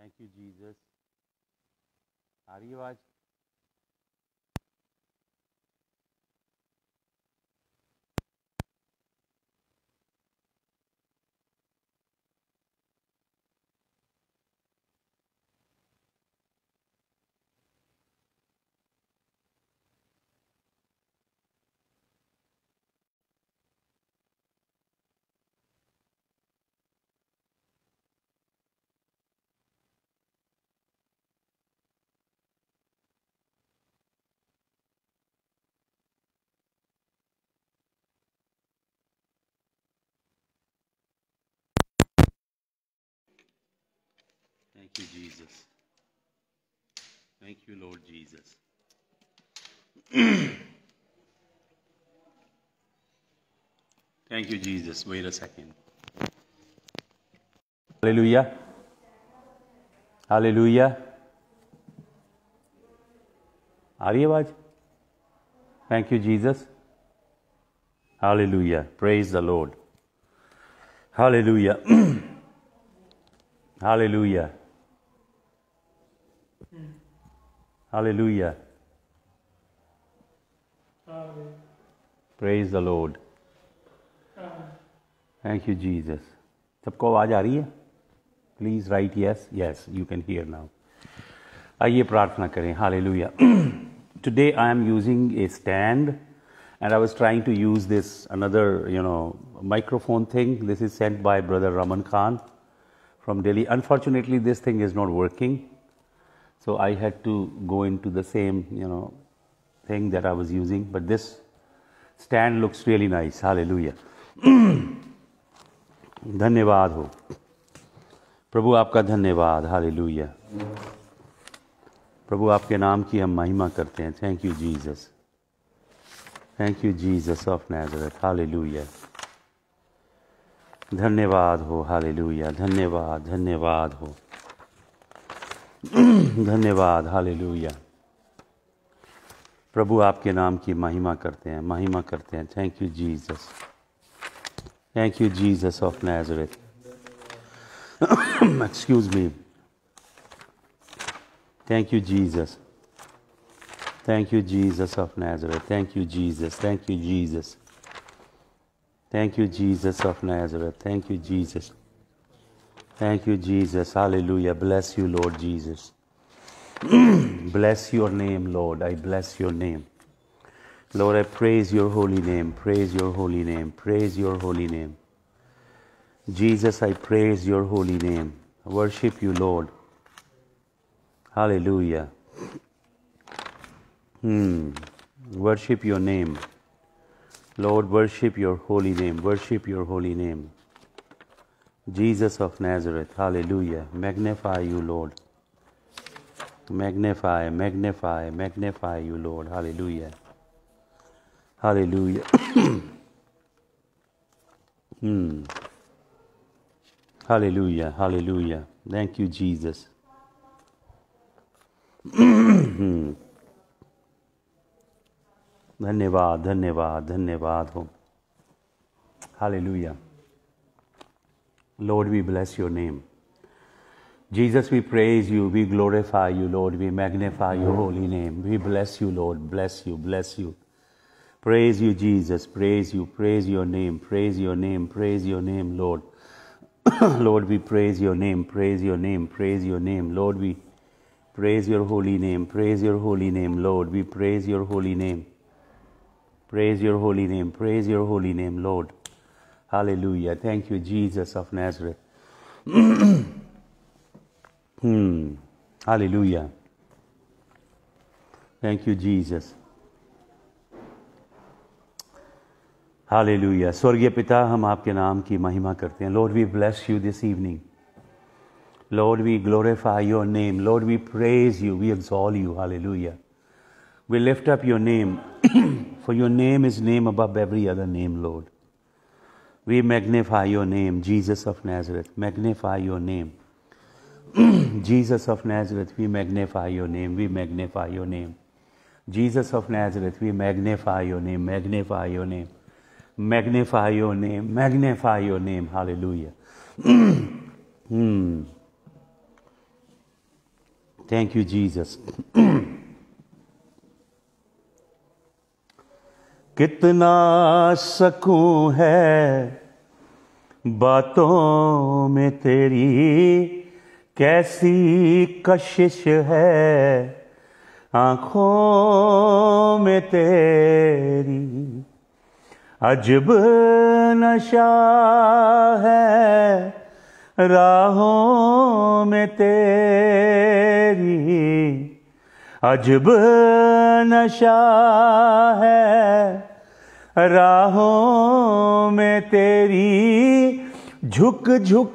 Thank you, Jesus. Are Thank you, Jesus. Thank you, Lord Jesus. Thank you, Jesus. Wait a second. Hallelujah. Hallelujah. Are you Thank you, Jesus. Hallelujah. Praise the Lord. Hallelujah. Hallelujah. Hallelujah. Amen. Praise the Lord. Amen. Thank you, Jesus. सबको आवाज़ आ रही है please right yes yes you can hear now आइए प्रार्थना करें hallelujah today I am using a stand and I was trying to use this another you know microphone thing this is sent by brother Raman Khan from Delhi unfortunately this thing is not working So I had to go into the same, you know, thing that I was using, but this stand looks really nice. Hallelujah. धन्यवाद हो प्रभु आपका धन्यवाद hallelujah प्रभु आपके नाम की हम महिमा करते हैं thank you Jesus thank you Jesus of Nazareth hallelujah धन्यवाद हो हालेलुया धन्यवाद धन्यवाद हो धन्यवाद हालेलुया प्रभु आपके नाम की महिमा करते हैं महिमा करते हैं thank you Jesus thank you Jesus of Nazareth excuse me thank you Jesus thank you Jesus of Nazareth thank you Jesus thank you Jesus thank you Jesus of Nazareth thank you Jesus Thank you, Jesus. Hallelujah. Bless you, Lord Jesus. bless your name, Lord. I bless your name. Lord, I praise your holy name. Praise your holy name. Praise your holy name. Jesus, I praise your holy name. I worship you, Lord. Hallelujah. Hmm. Worship your name. Lord, worship your holy name. Worship your holy name. Jesus of Nazareth. Hallelujah. Magnify you, Lord. Magnify, magnify, magnify you, Lord. Hallelujah. Hallelujah. hmm. Hallelujah. Hallelujah. Thank you, Jesus. धन्यवाद धन्यवाद धन्यवाद हो hallelujah Lord, we bless your name. Jesus, we praise you, we glorify you, Lord, we magnify your holy name. We bless you, Lord, bless you, bless you. Praise you, Jesus, praise you, praise your name, praise your name, praise your name, Lord. Lord, we praise your name, praise your name, praise your name, Lord, we praise your holy name, praise your holy name, Lord, we praise your holy name. Praise your holy name, praise your holy name, Lord. Hallelujah. Thank you, Jesus of Nazareth. Hmm. Hallelujah. Thank you, Jesus. Hallelujah. Swargya Pita, hum aapke naam ki mahima karte hain. Lord, we bless you this evening. Lord, we glorify your name. Lord, we praise you. We exalt you. Hallelujah. We lift up your name. For your name is name above every other name, Lord. We magnify your name, Jesus of Nazareth. Magnify your name. Jesus of Nazareth, we magnify your name. We magnify your name. Jesus of Nazareth, we magnify your name. Magnify your name. Magnify your name. Magnify your name. Hallelujah. hmm. Thank you, Jesus. कितना सकूं है बातों में तेरी कैसी कशिश है आंखों में तेरी अजब नशा है राहों में तेरी अजब नशा है राहों में तेरी झुक झुक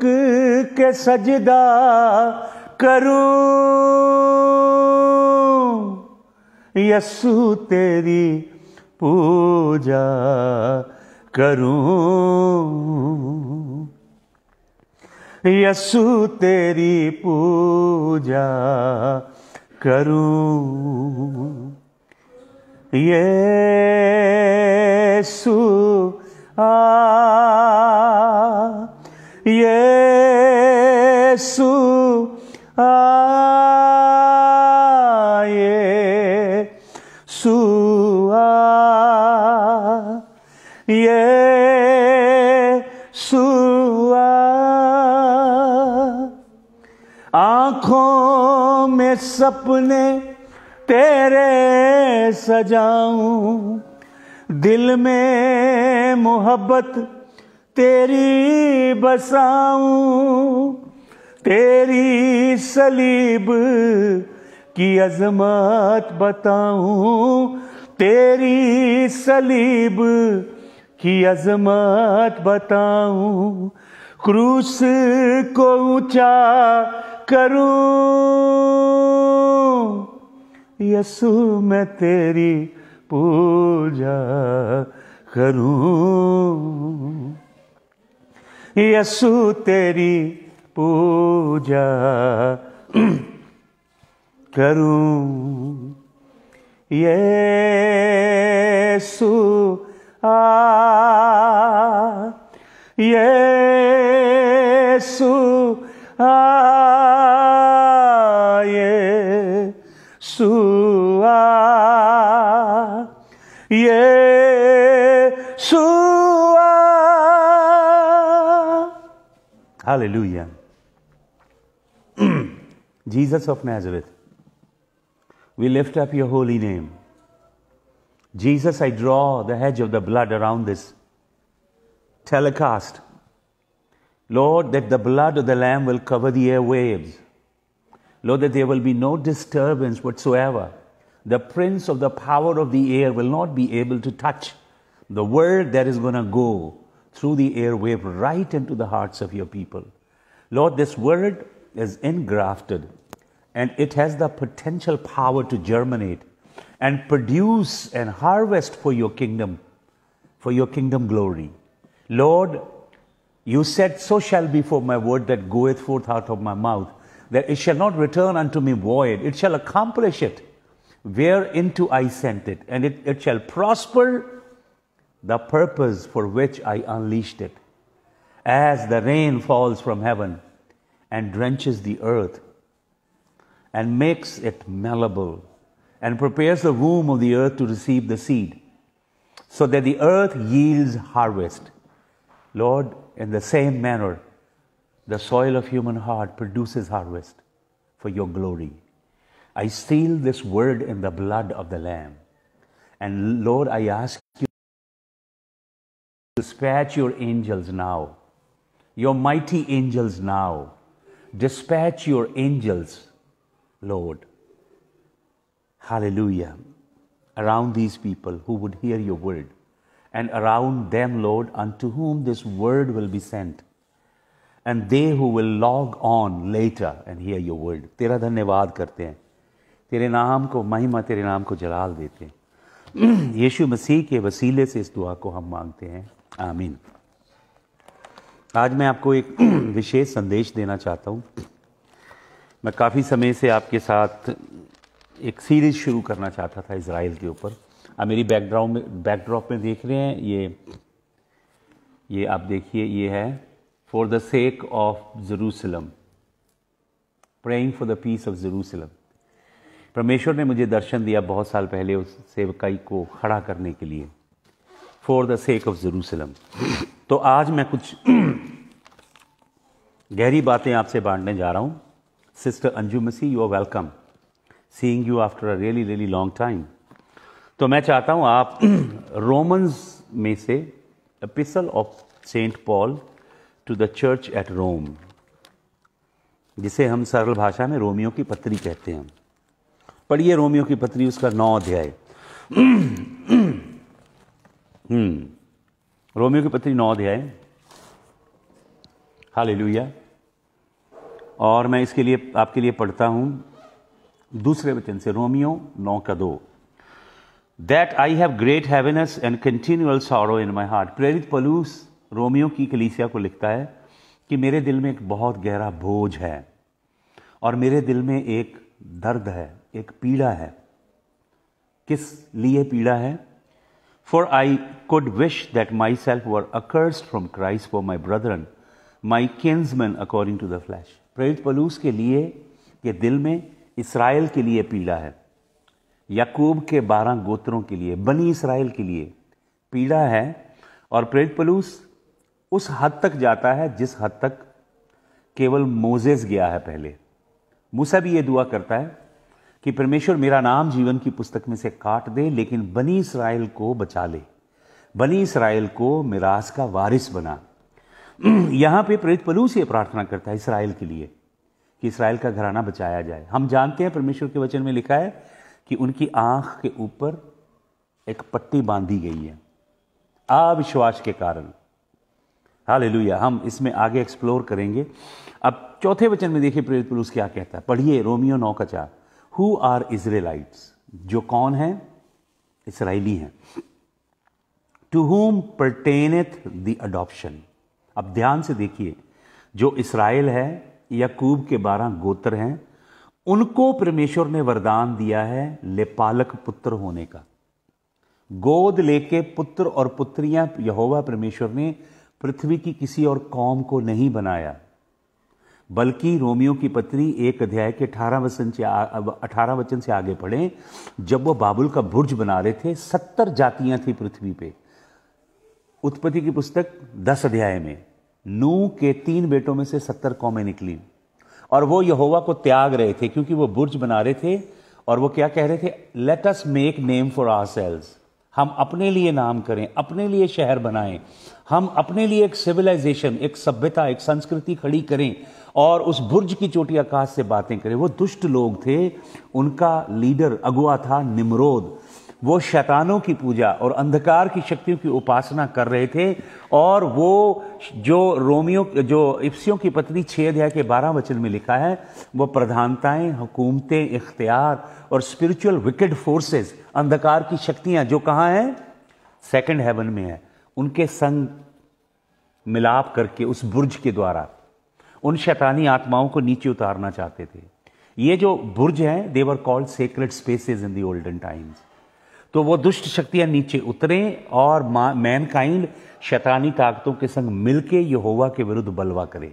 के सजदा करूं यसु तेरी पूजा करूं यसु तेरी पूजा करूं यीशु आ यीशु आए सुआ ये सुआ आंखों में सपने तेरे सजाऊं दिल में मोहब्बत तेरी बसाऊं तेरी सलीब की अजमत बताऊं तेरी सलीब की अजमत बताऊं क्रूस को ऊंचा करूं यसु मैं तेरी पूजा करूं यसु तेरी पूजा करूं यसु आ यसु आ Yesu Hallelujah. Jesus of Nazareth, we lift up your holy name. Jesus, I draw the hedge of the blood around this telecast. Lord, that the blood of the Lamb will cover the airwaves. Lord, that there will be no disturbance whatsoever. The prince of the power of the air will not be able to touch the word that is going to go through the airwave right into the hearts of your people. Lord, this word is engrafted and it has the potential power to germinate and produce and harvest for your kingdom, for your kingdom glory. Lord, you said, So shall be for my word that goeth forth out of my mouth, that it shall not return unto me void, it shall accomplish it whereinto I sent it, and it, it shall prosper the purpose for which I unleashed it. As the rain falls from heaven and drenches the earth and makes it malleable and prepares the womb of the earth to receive the seed, so that the earth yields harvest. Lord, in the same manner, the soil of human heart produces harvest for your glory. I seal this word in the blood of the Lamb. And Lord, I ask you Dispatch your angels now, your mighty angels now. Dispatch your angels, Lord. Hallelujah. Around these people who would hear your word, and around them, Lord, unto whom this word will be sent, and they who will log on later and hear your word. तेरा धन्यवाद करते हैं तेरे नाम को महिमा tere naam ko jalal dete hain. Yeshu Masih ke vasile se is dua ko hum mangte hain. आमीन आज मैं आपको एक विशेष संदेश देना चाहता हूँ मैं काफ़ी समय से आपके साथ एक सीरीज़ शुरू करना चाहता था इसराइल के ऊपर आप मेरी बैकग्राउंड में बैकड्रॉप में देख रहे हैं ये ये आप देखिए ये है for the sake of Jerusalem praying for the peace of Jerusalem परमेश्वर ने मुझे दर्शन दिया बहुत साल पहले उस सेवकाई को खड़ा करने के लिए for the sake of Jerusalem तो आज मैं कुछ गहरी बातें आपसे बांटने जा रहा हूँ sister Anju Masih you are welcome seeing you after a really really long time तो मैं चाहता हूँ आप रोमन्स में से epistle of Saint Paul to the church at Rome जिसे हम सरल भाषा में रोमियो की पत्री कहते हैं पढ़िए रोमियो की पत्री उसका नौ अध्याय हम्म रोमियो की पत्री नौ अध्याय लुया और मैं इसके लिए आपके लिए पढ़ता हूं दूसरे वचन से रोमियो नौ का दो that I have great heaviness and continual sorrow in my heart प्रेरित पलूस रोमियो की कलीसिया को लिखता है कि मेरे दिल में एक बहुत गहरा बोझ है और मेरे दिल में एक दर्द है एक पीड़ा है किस लिए पीड़ा है For I could wish that myself were accursed from Christ for my brethren, my kinsmen according to the flesh. प्रेरित पलूस के लिए के दिल में इसराइल के लिए पीड़ा है यकूब के बारह गोत्रों के लिए बनी इसराइल के लिए पीड़ा है और प्रेरित पलूस उस हद तक जाता है जिस हद तक केवल मोजेस गया है पहले मूसा भी ये दुआ करता है कि परमेश्वर मेरा नाम जीवन की पुस्तक में से काट दे लेकिन बनी इसराइल को बचा ले बनी इसराइल को मिराज का वारिस बना यहां पे प्रेत पलूस ये प्रार्थना करता है इसराइल के लिए कि इसराइल का घराना बचाया जाए हम जानते हैं परमेश्वर के वचन में लिखा है कि उनकी आंख के ऊपर एक पट्टी बांधी गई है अविश्वास के कारण हाल हम इसमें आगे एक्सप्लोर करेंगे अब चौथे वचन में देखिए प्रेरित पलूस क्या कहता है पढ़िए रोमियो नौ का चार हु आर इसराइलाइट्स जो कौन है इसराइली हैं to whom pertaineth the adoption अब ध्यान से देखिए जो इसराइल है यकूब के बारह गोत्र हैं उनको परमेश्वर ने वरदान दिया है लेपालक पुत्र होने का गोद लेके पुत्र और पुत्रियां यहोवा परमेश्वर ने पृथ्वी की किसी और कौम को नहीं बनाया बल्कि रोमियो की पत्नी एक अध्याय के अठारह वचन से अठारह वचन से आगे पढ़े जब वो बाबुल का बुर्ज बना रहे थे सत्तर जातियां थी पृथ्वी पे उत्पत्ति की पुस्तक दस अध्याय में नू के तीन बेटों में से सत्तर कौमें निकली और वो यहोवा को त्याग रहे थे क्योंकि वो बुर्ज बना रहे थे और वो क्या कह रहे थे let us make name for ourselves हम अपने लिए नाम करें अपने लिए शहर बनाएं हम अपने लिए एक सिविलाइजेशन एक सभ्यता एक संस्कृति खड़ी करें और उस बुर्ज की चोटी आकाश से बातें करें वो दुष्ट लोग थे उनका लीडर अगुआ था निमरोद वो शैतानों की पूजा और अंधकार की शक्तियों की उपासना कर रहे थे और वो जो रोमियो जो इप्सियों की पत्नी छः अध्याय के बारह वचन में लिखा है वो प्रधानताएं हुकूमतें इख्तियार और स्पिरिचुअल विकेड फोर्सेस अंधकार की शक्तियां जो कहाँ हैं सेकंड हेवन में है उनके संग मिलाप करके उस बुर्ज के द्वारा उन शैतानी आत्माओं को नीचे उतारना चाहते थे ये जो बुर्ज हैं they were called sacred spaces in the olden times तो वो दुष्ट शक्तियां नीचे उतरें और मैनकाइंड शैतानी ताकतों के संग मिलके यहोवा के विरुद्ध बलवा करें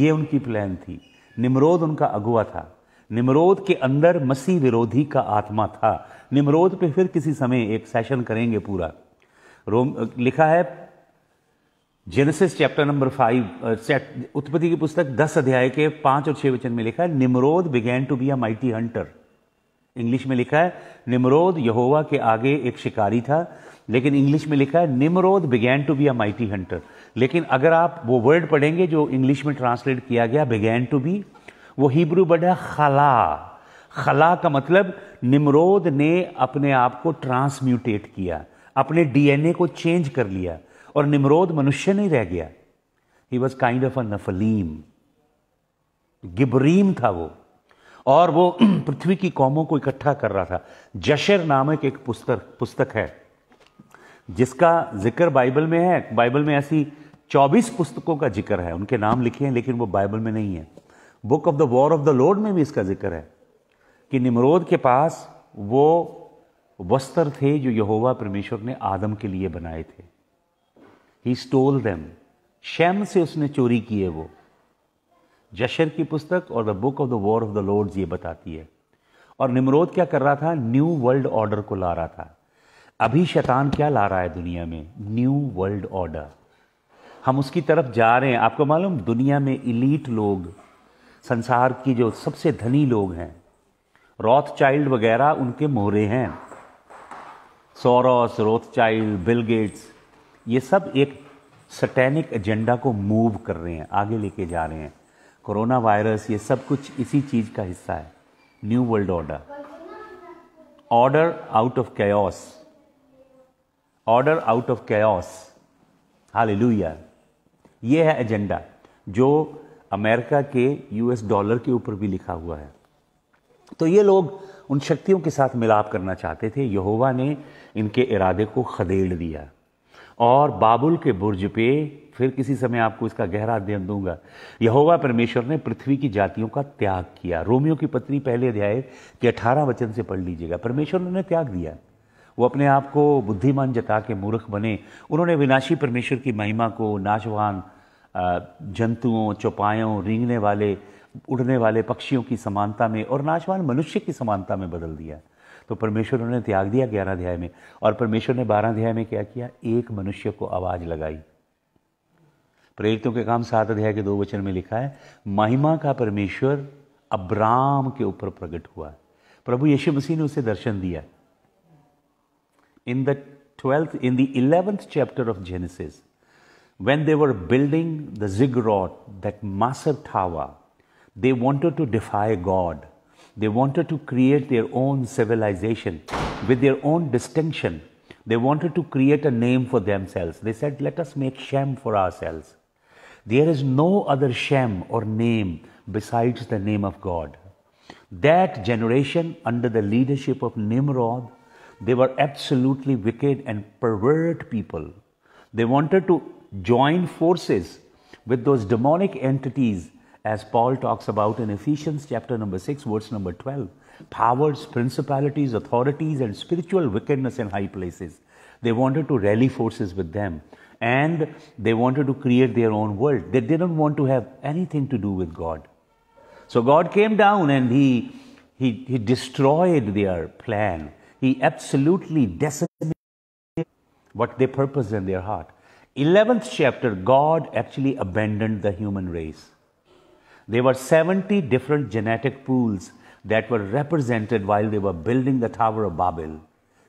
ये उनकी प्लान थी निमरोद उनका अगुआ था निमरोद के अंदर मसीह विरोधी का आत्मा था निमरोद पे फिर किसी समय एक सेशन करेंगे पूरा रोम लिखा है जेनेसिस चैप्टर नंबर फाइव उत्पत्ति की पुस्तक दस अध्याय के पांच और छह वचन में लिखा है Nimrod began to be a mighty hunter English में लिखा है निमरोद यहोवा के आगे एक शिकारी था लेकिन इंग्लिश में लिखा है Nimrod began to be a mighty hunter लेकिन अगर आप वो वर्ड पढ़ेंगे जो इंग्लिश में ट्रांसलेट किया गया बिगैन टू बी वो हिब्रू वर्ड है खला खला का मतलब निमरोद ने अपने आप को ट्रांसम्यूटेट किया अपने डीएनए को चेंज कर लिया और निमरोद मनुष्य नहीं रह गया he was kind of a Nephilim गिबरीम था वो और वो पृथ्वी की कौमों को इकट्ठा कर रहा था जशर नामक एक पुस्तक पुस्तक है जिसका जिक्र बाइबल में है बाइबल में ऐसी 24 पुस्तकों का जिक्र है उनके नाम लिखे हैं लेकिन वो बाइबल में नहीं है book of the war of the Lord में भी इसका जिक्र है कि निमरोद के पास वो वस्त्र थे जो यहोवा परमेश्वर ने आदम के लिए बनाए थे ही स्टोल देम शैम से उसने चोरी किए वो जशर की पुस्तक और the book of the war of the Lords ये बताती है और निमरोद क्या कर रहा था न्यू वर्ल्ड ऑर्डर को ला रहा था अभी शैतान क्या ला रहा है दुनिया में न्यू वर्ल्ड ऑर्डर हम उसकी तरफ जा रहे हैं आपको मालूम दुनिया में इलीट लोग संसार की जो सबसे धनी लोग हैं रॉथ चाइल्ड वगैरह उनके मोहरे हैं Soros Rothschild Bill Gates ये सब एक सटैनिक एजेंडा को मूव कर रहे हैं आगे लेके जा रहे हैं कोरोना वायरस ये सब कुछ इसी चीज़ का हिस्सा है new world order order out of chaos order out of chaos हाल ये है एजेंडा जो अमेरिका के यूएस डॉलर के ऊपर भी लिखा हुआ है तो ये लोग उन शक्तियों के साथ मिलाप करना चाहते थे यहोवा ने इनके इरादे को खदेड़ दिया और बाबुल के बुर्ज पे फिर किसी समय आपको इसका गहरा अध्ययन दूंगा यहोवा परमेश्वर ने पृथ्वी की जातियों का त्याग किया रोमियो की पत्नी पहले अध्याय के अठारह वचन से पढ़ लीजिएगा परमेश्वर ने उन्हें त्याग दिया वो अपने आप को बुद्धिमान जता के मूर्ख बने उन्होंने विनाशी परमेश्वर की महिमा को नाशवान जंतुओं चौपायों रींगने वाले उड़ने वाले पक्षियों की समानता में और नाशवान मनुष्य की समानता में बदल दिया तो परमेश्वर उन्होंने त्याग दिया ग्यारह अध्याय में और परमेश्वर ने बारह अध्याय में क्या किया एक मनुष्य को आवाज़ लगाई प्रेरितों के काम सात अध्याय के दो वचन में लिखा है महिमा का परमेश्वर अब्राम के ऊपर प्रकट हुआ प्रभु यीशु मसीह ने उसे दर्शन दिया in the twelfth in the eleventh chapter of Genesis they were building the ziggurat that massive tower, they wanted to defy God. They wanted to create their own civilization with their own distinction. They wanted to create a name for themselves. They said, let us make Shem for ourselves. There is no other Shem or name besides the name of God. That generation, under the leadership of Nimrod, they were absolutely wicked and pervert people. They wanted to join forces with those demonic entities as Paul talks about in Ephesians chapter number 6, verse number 12 powers, principalities, authorities, and spiritual wickedness in high places. They wanted to rally forces with them and they wanted to create their own world. They didn't want to have anything to do with God. So God came down and he, he, he destroyed their plan. He absolutely decimated what they purposed in their heart. 11th chapter, God actually abandoned the human race. There were 70 different genetic pools that were represented while they were building the Tower of Babel.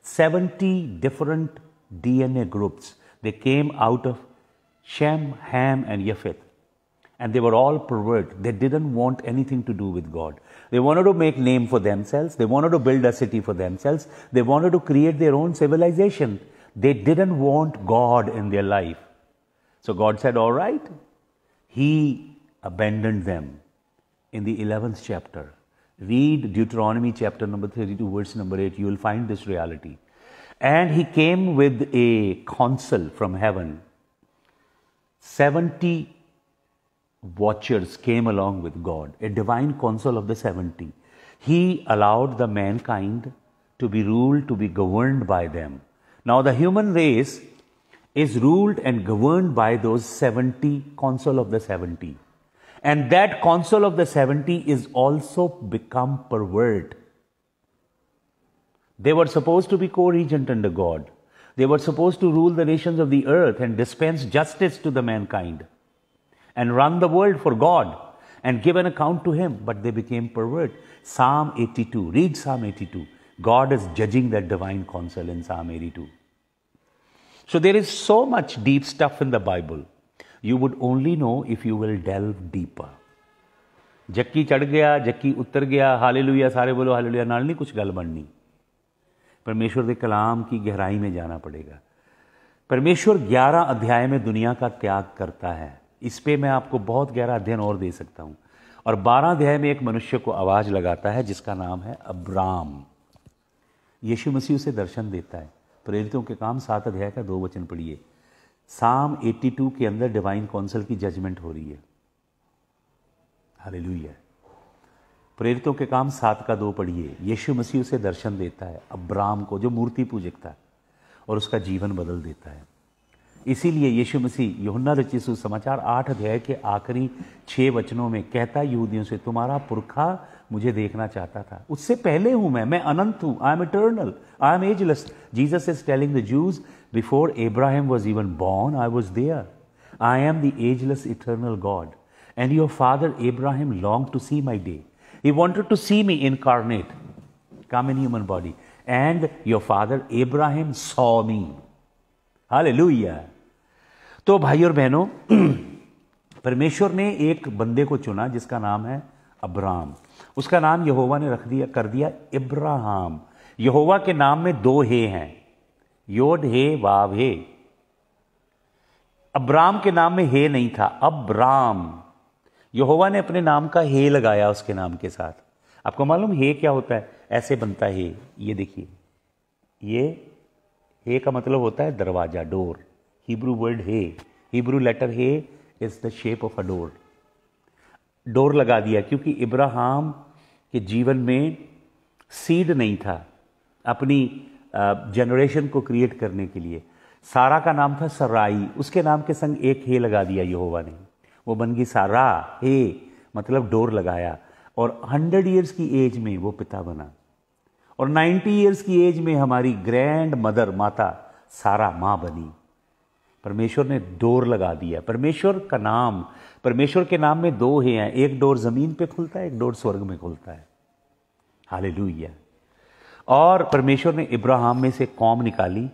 70 different DNA groups. They came out of Shem, Ham, and Japheth. And they were all pervert. They didn't want anything to do with God. They wanted to make name for themselves. They wanted to build a city for themselves. They wanted to create their own civilization. They didn't want God in their life. So God said, all right. He abandoned them in the 11th chapter. Read Deuteronomy chapter number 32, verse number 8. You will find this reality. And he came with a counsel from heaven. 70 watchers came along with God, a divine counsel of the 70. He allowed the mankind to be ruled, to be governed by them. Now, the human race is ruled and governed by those 70 counsel of the 70. And that council of the 70 is also become pervert. They were supposed to be co-regent under God. They were supposed to rule the nations of the earth and dispense justice to the mankind and run the world for God and give an account to him, but they became pervert. Psalm 82, read Psalm 82. God is judging that divine counsel in Psalm 82. So there is so much deep stuff in the Bible. You would only know if you will delve deeper जक्की चढ़ गया jockey उतर गया हाले लुया सारे बोलो हाले लुया नाल नहीं कुछ गल बननी परमेश्वर के कलाम की गहराई में जाना पड़ेगा परमेश्वर ग्यारह अध्याय में दुनिया का त्याग करता है इस पे मैं आपको बहुत गहरा अध्ययन और दे सकता हूँ और बारह अध्याय में एक मनुष्य को आवाज़ लगाता है जिसका नाम है अब्राम यीशु मसीह उसे दर्शन देता है प्रेरितों के काम सात अध्याय का दो वचन पढ़िए साम 82 के अंदर डिवाइन काउंसिल की जजमेंट हो रही है हालेलुया प्रेरितों के काम सात का दो पढ़िए यीशु मसीह उसे दर्शन देता है अब्राम को जो मूर्ति पूजकता था और उसका जीवन बदल देता है इसीलिए यीशु मसीह युना रचि समाचार आठ अध्याय के आखिरी छः वचनों में कहता यहूदियों से तुम्हारा पुरखा मुझे देखना चाहता था उससे पहले हूं मैं मैं अनंत हूं I am eternal I am ageless Jesus is telling the Jews Before Abraham was even born, I was there. I am the ageless eternal God. And your father Abraham longed to see my day. He wanted to see me incarnate, come in human body. And your father Abraham saw me. Hallelujah. तो भाई और बहनों परमेश्वर ने एक बंदे को चुना जिसका नाम है अब्राम उसका नाम यहोवा ने रख दिया कर दिया इब्राहम यहोवा के नाम में दो हे हैं योड हे वाव हे अब्राम के नाम में हे नहीं था अब्राम यहोवा ने अपने नाम का हे लगाया उसके नाम के साथ आपको मालूम हे क्या होता है ऐसे बनता है ये देखिए ये हे का मतलब होता है दरवाजा door Hebrew word he Hebrew letter he is the shape of a door door लगा दिया क्योंकि इब्राहम के जीवन में सीड नहीं था अपनी जनरेशन को क्रिएट करने के लिए सारा का नाम था सराई उसके नाम के संग एक हे लगा दिया यहोवा ने वो बन गई सारा हे मतलब डोर लगाया और हंड्रेड ईयर्स की एज में वो पिता बना और नाइन्टी ईयर्स की एज में हमारी ग्रैंड मदर माता सारा माँ बनी परमेश्वर ने डोर लगा दिया परमेश्वर का नाम परमेश्वर के नाम में दो हे हैं एक डोर ज़मीन पे खुलता है एक डोर स्वर्ग में खुलता है लुइया और परमेश्वर ने इब्राहिम में से कौम निकाली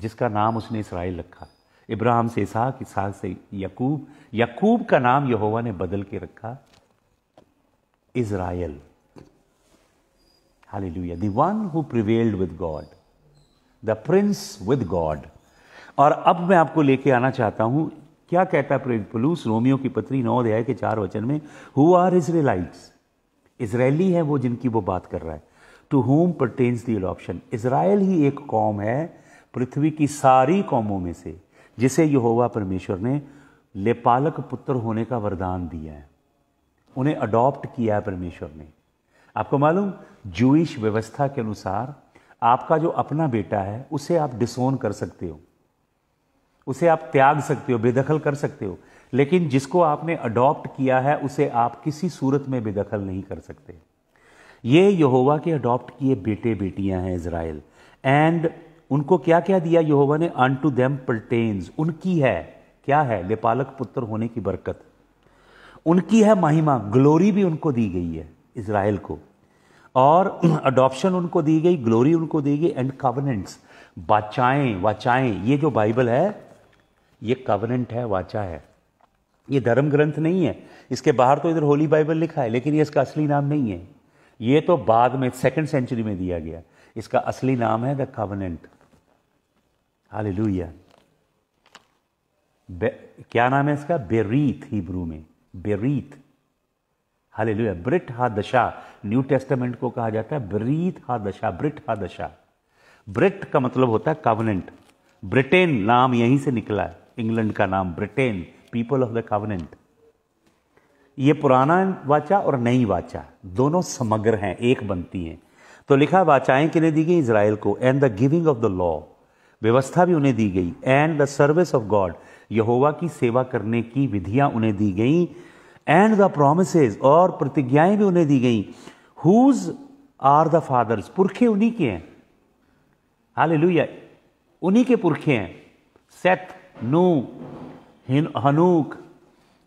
जिसका नाम उसने इसराइल रखा इब्राहिम से इसहाक इसहाक से यकूब यकूब का नाम यहोवा ने बदल के रखा Israel hallelujah one who prevailed with God the prince with God और अब मैं आपको लेके आना चाहता हूं क्या कहता है पुलूस रोमियो की पत्री नौ अध्याय के चार वचन में हु आर इसराइलाइट्स इसराइली है वो जिनकी वो बात कर रहा है to whom pertains the adoption Israel ही एक कौम है पृथ्वी की सारी कौमों में से जिसे यहोवा परमेश्वर ने लेपालक पुत्र होने का वरदान दिया है उन्हें अडॉप्ट किया है परमेश्वर ने आपको मालूम जूश व्यवस्था के अनुसार आपका जो अपना बेटा है उसे आप डिसोन कर सकते हो उसे आप त्याग सकते हो बेदखल कर सकते हो लेकिन जिसको आपने अडॉप्ट किया है उसे आप किसी सूरत में बेदखल नहीं कर सकते ये यहोवा के अडॉप्ट किए बेटे बेटियां हैं इसराइल एंड उनको क्या क्या दिया यहोवा ने अन टू देम पल्टेन्स उनकी है क्या है लेपालक पुत्र होने की बरकत उनकी है महिमा ग्लोरी भी उनको दी गई है इसराइल को और अडॉप्शन उनको दी गई ग्लोरी उनको दी गई एंड कवनेंट्स वाचाएं वाचाएं ये जो बाइबल है ये कवनेंट है वाचा है ये धर्म ग्रंथ नहीं है इसके बाहर तो इधर होली बाइबल लिखा है लेकिन ये इसका असली नाम नहीं है ये तो बाद में सेकेंड सेंचुरी में दिया गया इसका असली नाम है द कवनेंट लुया क्या नाम है इसका बेरीथ हिब्रू में बेरीथ हाल लुया ब्रिट हा दशा न्यू टेस्टामेंट को कहा जाता है ब्रीथ हा दशा ब्रिट हा दशा ब्रिट का मतलब होता है कावनेंट ब्रिटेन नाम यहीं से निकला है इंग्लैंड का नाम Britain people of the covenant ये पुराना वाचा और नई वाचा दोनों समग्र हैं एक बनती हैं तो लिखा वाचाएं किन्हें दी गई इसराइल को and the giving of the law व्यवस्था भी उन्हें दी गई and the service of God यहोवा की सेवा करने की विधियां उन्हें दी गई एंड द प्रोमिस और प्रतिज्ञाएं भी उन्हें दी गई हुज आर द फादर्स पुरखे उन्हीं के हैं हाल उन्हीं के पुरखे हैं सेथ नू हनूक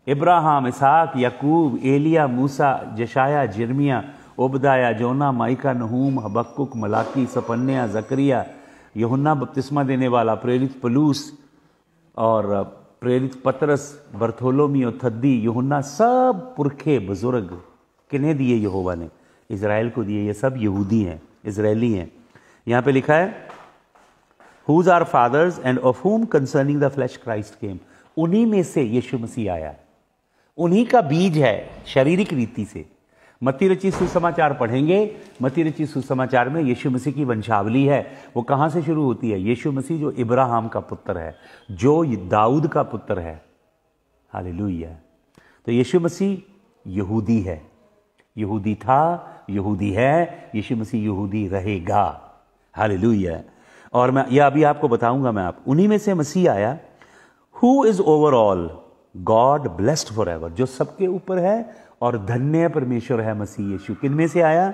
इब्राहम इसहाक यकूब एलिया मूसा जशाया जर्मिया उबदाया जोना माइका नहूम हबक्कुक मलाकी सपन्या जकरिया यहुन्ना बपतिस्मा देने वाला प्रेरित पलूस और प्रेरित पतरस बर्थोलोमी और थद्दी यहुन्ना सब पुरखे बुजुर्ग किन्हें दिए यहोवा ने इसराइल को दिए ये सब यहूदी हैं इसराइली हैं यहाँ पे लिखा है whose are fathers and of whom concerning the flesh Christ came उन्हीं में से यीशु मसीह आया है उन्हीं का बीज है शारीरिक रीति से मती रचि सुसमाचार पढ़ेंगे मती सुसमाचार में यीशु मसीह की वंशावली है वो कहाँ से शुरू होती है यीशु मसीह जो इब्राहिम का पुत्र है जो दाऊद का पुत्र है हालेलुया तो यीशु मसीह यहूदी है यहूदी था यहूदी है यीशु मसीह यहूदी रहेगा हालेलुया और मैं यह अभी आपको बताऊंगा मैं आप उन्हीं में से मसीह आया who is over all God blessed for ever जो सबके ऊपर है और धन्य परमेश्वर है मसीह यीशु किन में से आया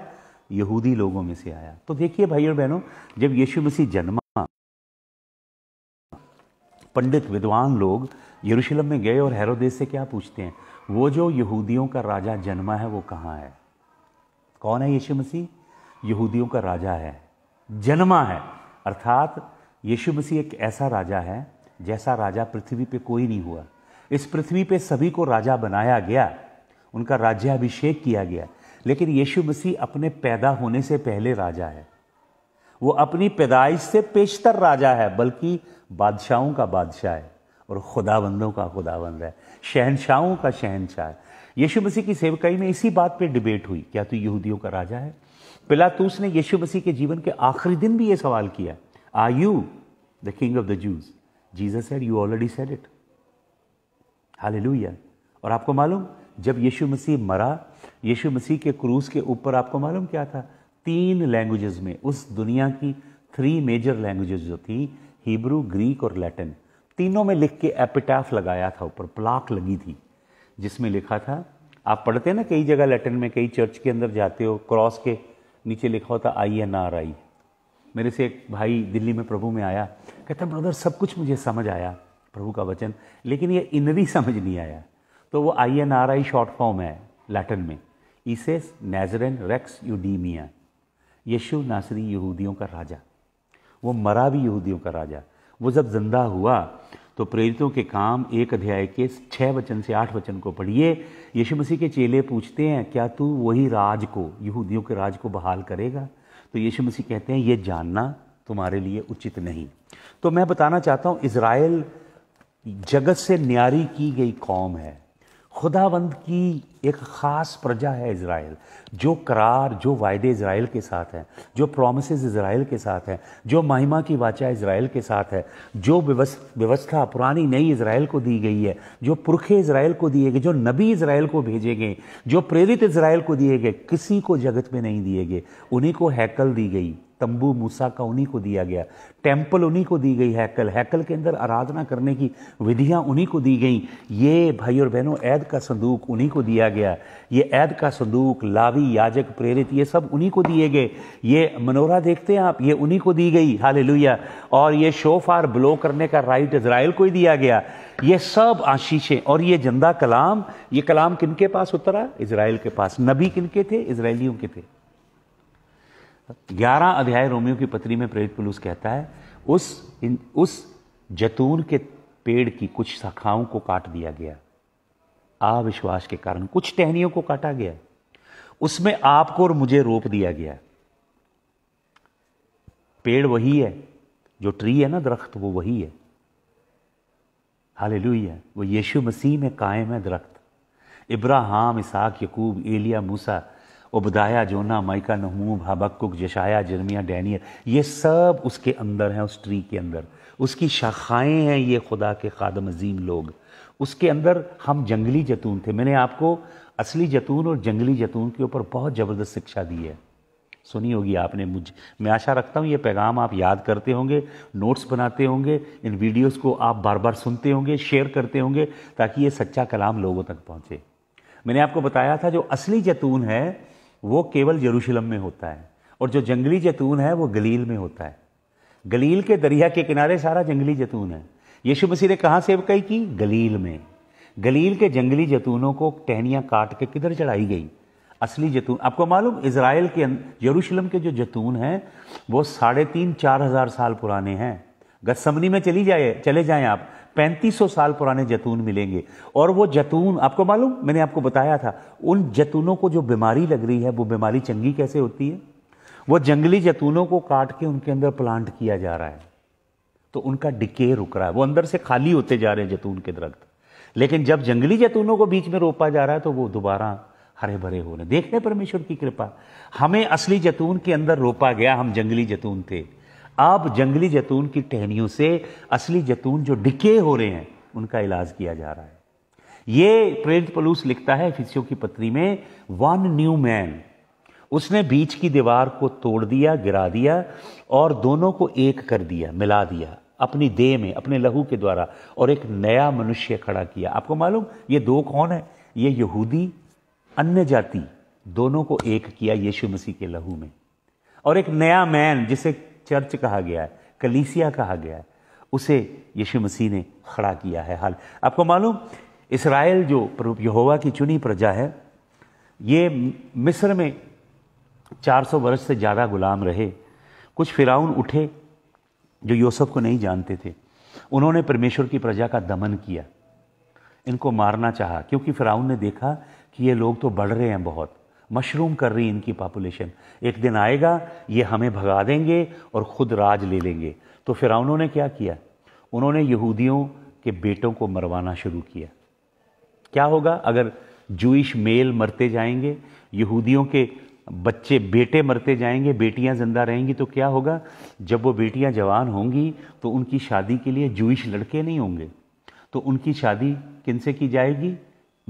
यहूदी लोगों में से आया तो देखिए भाई और बहनों जब यीशु मसीह जन्मा पंडित विद्वान लोग यरूशलेम में गए और हैरोदेस से क्या पूछते हैं वो जो यहूदियों का राजा जन्मा है वो कहाँ है कौन है यीशु मसीह यहूदियों का राजा है जन्मा है अर्थात यीशु मसीह एक ऐसा राजा है जैसा राजा पृथ्वी पे कोई नहीं हुआ इस पृथ्वी पे सभी को राजा बनाया गया उनका राज्याभिषेक किया गया लेकिन यीशु मसीह अपने पैदा होने से पहले राजा है वो अपनी पैदाइश से पेशतर राजा है बल्कि बादशाहों का बादशाह है और खुदाबंदों का खुदाबंद है शहनशाहों का शहनशाह है यीशु मसीह की सेवकाई में इसी बात पे डिबेट हुई क्या तू यहूदियों का राजा है पिलातूस ने यीशु मसीह के जीवन के आखिरी दिन भी ये सवाल किया are you the king of the Jews Jesus had you already said it hallelujah और आपको मालूम जब यीशु मसीह मरा यीशु मसीह के क्रूज़ के ऊपर आपको मालूम क्या था तीन लैंग्वेजेस में उस दुनिया की थ्री मेजर लैंग्वेजेस जो थी हिब्रू ग्रीक और लैटिन तीनों में लिख के एपिटाफ लगाया था ऊपर प्लाक लगी थी जिसमें लिखा था आप पढ़ते हैं ना कई जगह लैटिन में कई चर्च के अंदर जाते हो क्रॉस के नीचे लिखा होता आई एन आर आई मेरे से एक भाई दिल्ली में प्रभु में आया कहता ब्रदर सब कुछ मुझे समझ आया प्रभु का वचन लेकिन ये इनरी समझ नहीं आया तो वो I N R I short form है लैटिन में ईसेस नेजरन रेक्स यूडीमिया यशु नासरी यहूदियों का राजा वो मरा भी यहूदियों का राजा वो जब जिंदा हुआ तो प्रेरितों के काम एक अध्याय के छः वचन से आठ वचन को पढ़िए यीशु मसीह के चेले पूछते हैं क्या तू वही राज को यहूदियों के राज को बहाल करेगा तो यीशु मसीह कहते हैं ये जानना तुम्हारे लिए उचित नहीं तो मैं बताना चाहता हूँ इसराइल जगत से न्यारी की गई कौम है खुदावंद की एक ख़ास प्रजा है इसराइल जो करार जो वायदे इसराइल के साथ हैं जो प्रोमिस इसराइल के साथ हैं जो महिमा की वाचा इसराइल के साथ है जो व्यवस्था पुरानी नई इसराइल को दी गई है जो पुरखे इसराइल को दिए गए जो नबी इसराइल को भेजे गए जो प्रेरित इसराइल को दिए गए किसी को जगत में नहीं दिए गए उन्हीं को हैकल दी गई तंबू मूसा का उन्हीं को दिया गया टेम्पल उन्हीं को दी गई हैकल हैकल के अंदर आराधना करने की विधियां उन्हीं को दी गई ये भाई और बहनों ऐद का संदूक उन्हीं को दिया गया ये ऐद का संदूक लावी याजक प्रेरित ये सब उन्हीं को दिए गए ये मनोरा देखते हैं आप ये उन्हीं को दी गई हाल और ये शोफार ब्लो करने का राइट इसराइल को ही दिया गया ये सब आशीषें और ये जिंदा कलाम ये कलाम किन के पास उतरा इसराइल के पास नबी किन के थे इसराइलियों के थे ग्यारह अध्याय रोमियो की पत्री में प्रेरित पुलूस कहता है उस इन, उस जतून के पेड़ की कुछ शाखाओं को काट दिया गया अविश्वास के कारण कुछ टहनियों को काटा गया उसमें आपको और मुझे रोप दिया गया पेड़ वही है जो ट्री है ना दरख्त वो वही है हाल वो यीशु मसीह में कायम है दरख्त इब्राहम इसाक यकूब एलिया मूसा उबदाया जोना माइका नहूम हबक्कुक जशाया जर्मिया डैनियर ये सब उसके अंदर हैं उस ट्री के अंदर उसकी शाखाएं हैं ये खुदा के खादम अजीम लोग उसके अंदर हम जंगली जतून थे मैंने आपको असली जतून और जंगली जतून के ऊपर बहुत ज़बरदस्त शिक्षा दी है सुनी होगी आपने मुझ मैं आशा रखता हूँ ये पैगाम आप याद करते होंगे नोट्स बनाते होंगे इन वीडियोस को आप बार बार सुनते होंगे शेयर करते होंगे ताकि ये सच्चा कलाम लोगों तक पहुँचे मैंने आपको बताया था जो असली जैतून है वो केवल यरूशलम में होता है और जो जंगली जैतून है वो गलील में होता है गलील के दरिया के किनारे सारा जंगली जैतून है यीशु मसीह ने कहाँ सेवकाई की गलील में गलील के जंगली जैतूनों को टहनियाँ काट के किधर चढ़ाई गई असली जैतून आपको मालूम इसराइल के अं-, यरूशलम के जो जैतून हैं वो साढ़े तीन चार हज़ार साल पुराने हैं गसमनी में चली जाए चले जाएं आप 3500 साल पुराने जैतून मिलेंगे और वो जैतून आपको मालूम मैंने आपको बताया था उन जैतूनों को जो बीमारी लग रही है वो बीमारी चंगी कैसे होती है वो जंगली जैतूनों को काट के उनके अंदर प्लांट किया जा रहा है तो उनका डिके रुक रहा है वो अंदर से खाली होते जा रहे हैं जैतून के दरख्त लेकिन जब जंगली जैतूनों को बीच में रोपा जा रहा है तो वो दोबारा हरे भरे हो रहे देख रहे परमेश्वर की कृपा हमें असली जैतून के अंदर रोपा गया हम जंगली जैतून थे अब जंगली जैतून की टहनियों से असली जैतून जो डिके हो रहे हैं उनका इलाज किया जा रहा है ये प्रेरित पलूस लिखता है फिसियो की पत्री में वन न्यू मैन उसने बीच की दीवार को तोड़ दिया गिरा दिया और दोनों को एक कर दिया मिला दिया अपनी देह में अपने लहू के द्वारा और एक नया मनुष्य खड़ा किया आपको मालूम ये दो कौन है ये यहूदी अन्य जाति दोनों को एक किया यीशु मसीह के लहू में और एक नया मैन जिसे चर्च कहा गया है कलीसिया कहा गया है उसे यीशु मसीह ने खड़ा किया है हाल आपको मालूम इसराइल जो प्रभु यहोवा की चुनी प्रजा है ये मिस्र में 400 वर्ष से ज़्यादा गुलाम रहे कुछ फिराउन उठे जो यूसुफ को नहीं जानते थे उन्होंने परमेश्वर की प्रजा का दमन किया इनको मारना चाहा क्योंकि फिराउन ने देखा कि ये लोग तो बढ़ रहे हैं बहुत मशरूम कर रही इनकी पॉपुलेशन एक दिन आएगा ये हमें भगा देंगे और ख़ुद राज ले लेंगे तो फिर उन्होंने क्या किया उन्होंने यहूदियों के बेटों को मरवाना शुरू किया क्या होगा अगर जूश मेल मरते जाएंगे यहूदियों के बच्चे बेटे मरते जाएंगे बेटियां ज़िंदा रहेंगी तो क्या होगा जब वो बेटियां जवान होंगी तो उनकी शादी के लिए जूश लड़के नहीं होंगे तो उनकी शादी किन से की जाएगी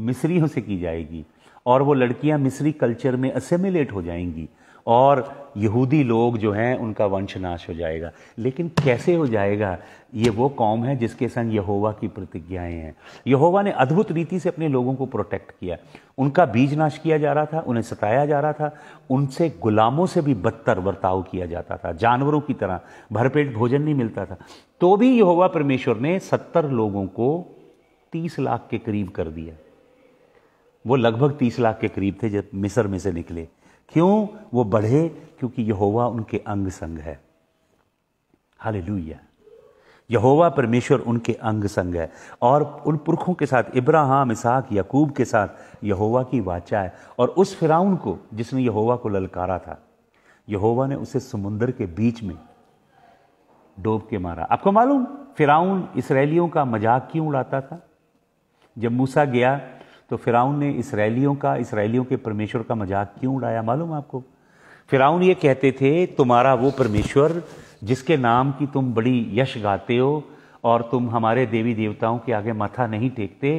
मिस्रियों से की जाएगी और वो लड़कियां मिस्री कल्चर में असेमिलेट हो जाएंगी और यहूदी लोग जो हैं उनका वंशनाश हो जाएगा लेकिन कैसे हो जाएगा ये वो कौम है जिसके संग यहोवा की प्रतिज्ञाएं हैं यहोवा ने अद्भुत रीति से अपने लोगों को प्रोटेक्ट किया उनका बीज नाश किया जा रहा था उन्हें सताया जा रहा था उनसे गुलामों से भी बदतर बर्ताव किया जाता था जानवरों की तरह भरपेट भोजन नहीं मिलता था तो भी यहोवा परमेश्वर ने सत्तर लोगों को तीस लाख के करीब कर दिया वो लगभग तीस लाख के करीब थे जब मिस्र में से निकले क्यों वो बढ़े क्योंकि यहोवा उनके अंग संग है हाल यहोवा परमेश्वर उनके अंग संग है और उन पुरखों के साथ इब्राहिम इसाक यकूब के साथ यहोवा की वाचा है और उस फिराउन को जिसने यहोवा को ललकारा था यहोवा ने उसे समुंदर के बीच में डोब के मारा आपको मालूम फिराउन इसराइलियों का मजाक क्यों उड़ाता था जब मूसा गया तो फ़िराउन ने इसराइलियों का इसराइलियों के परमेश्वर का मजाक क्यों उड़ाया मालूम आपको फ़िराउन ये कहते थे तुम्हारा वो परमेश्वर जिसके नाम की तुम बड़ी यश गाते हो और तुम हमारे देवी देवताओं के आगे माथा नहीं टेकते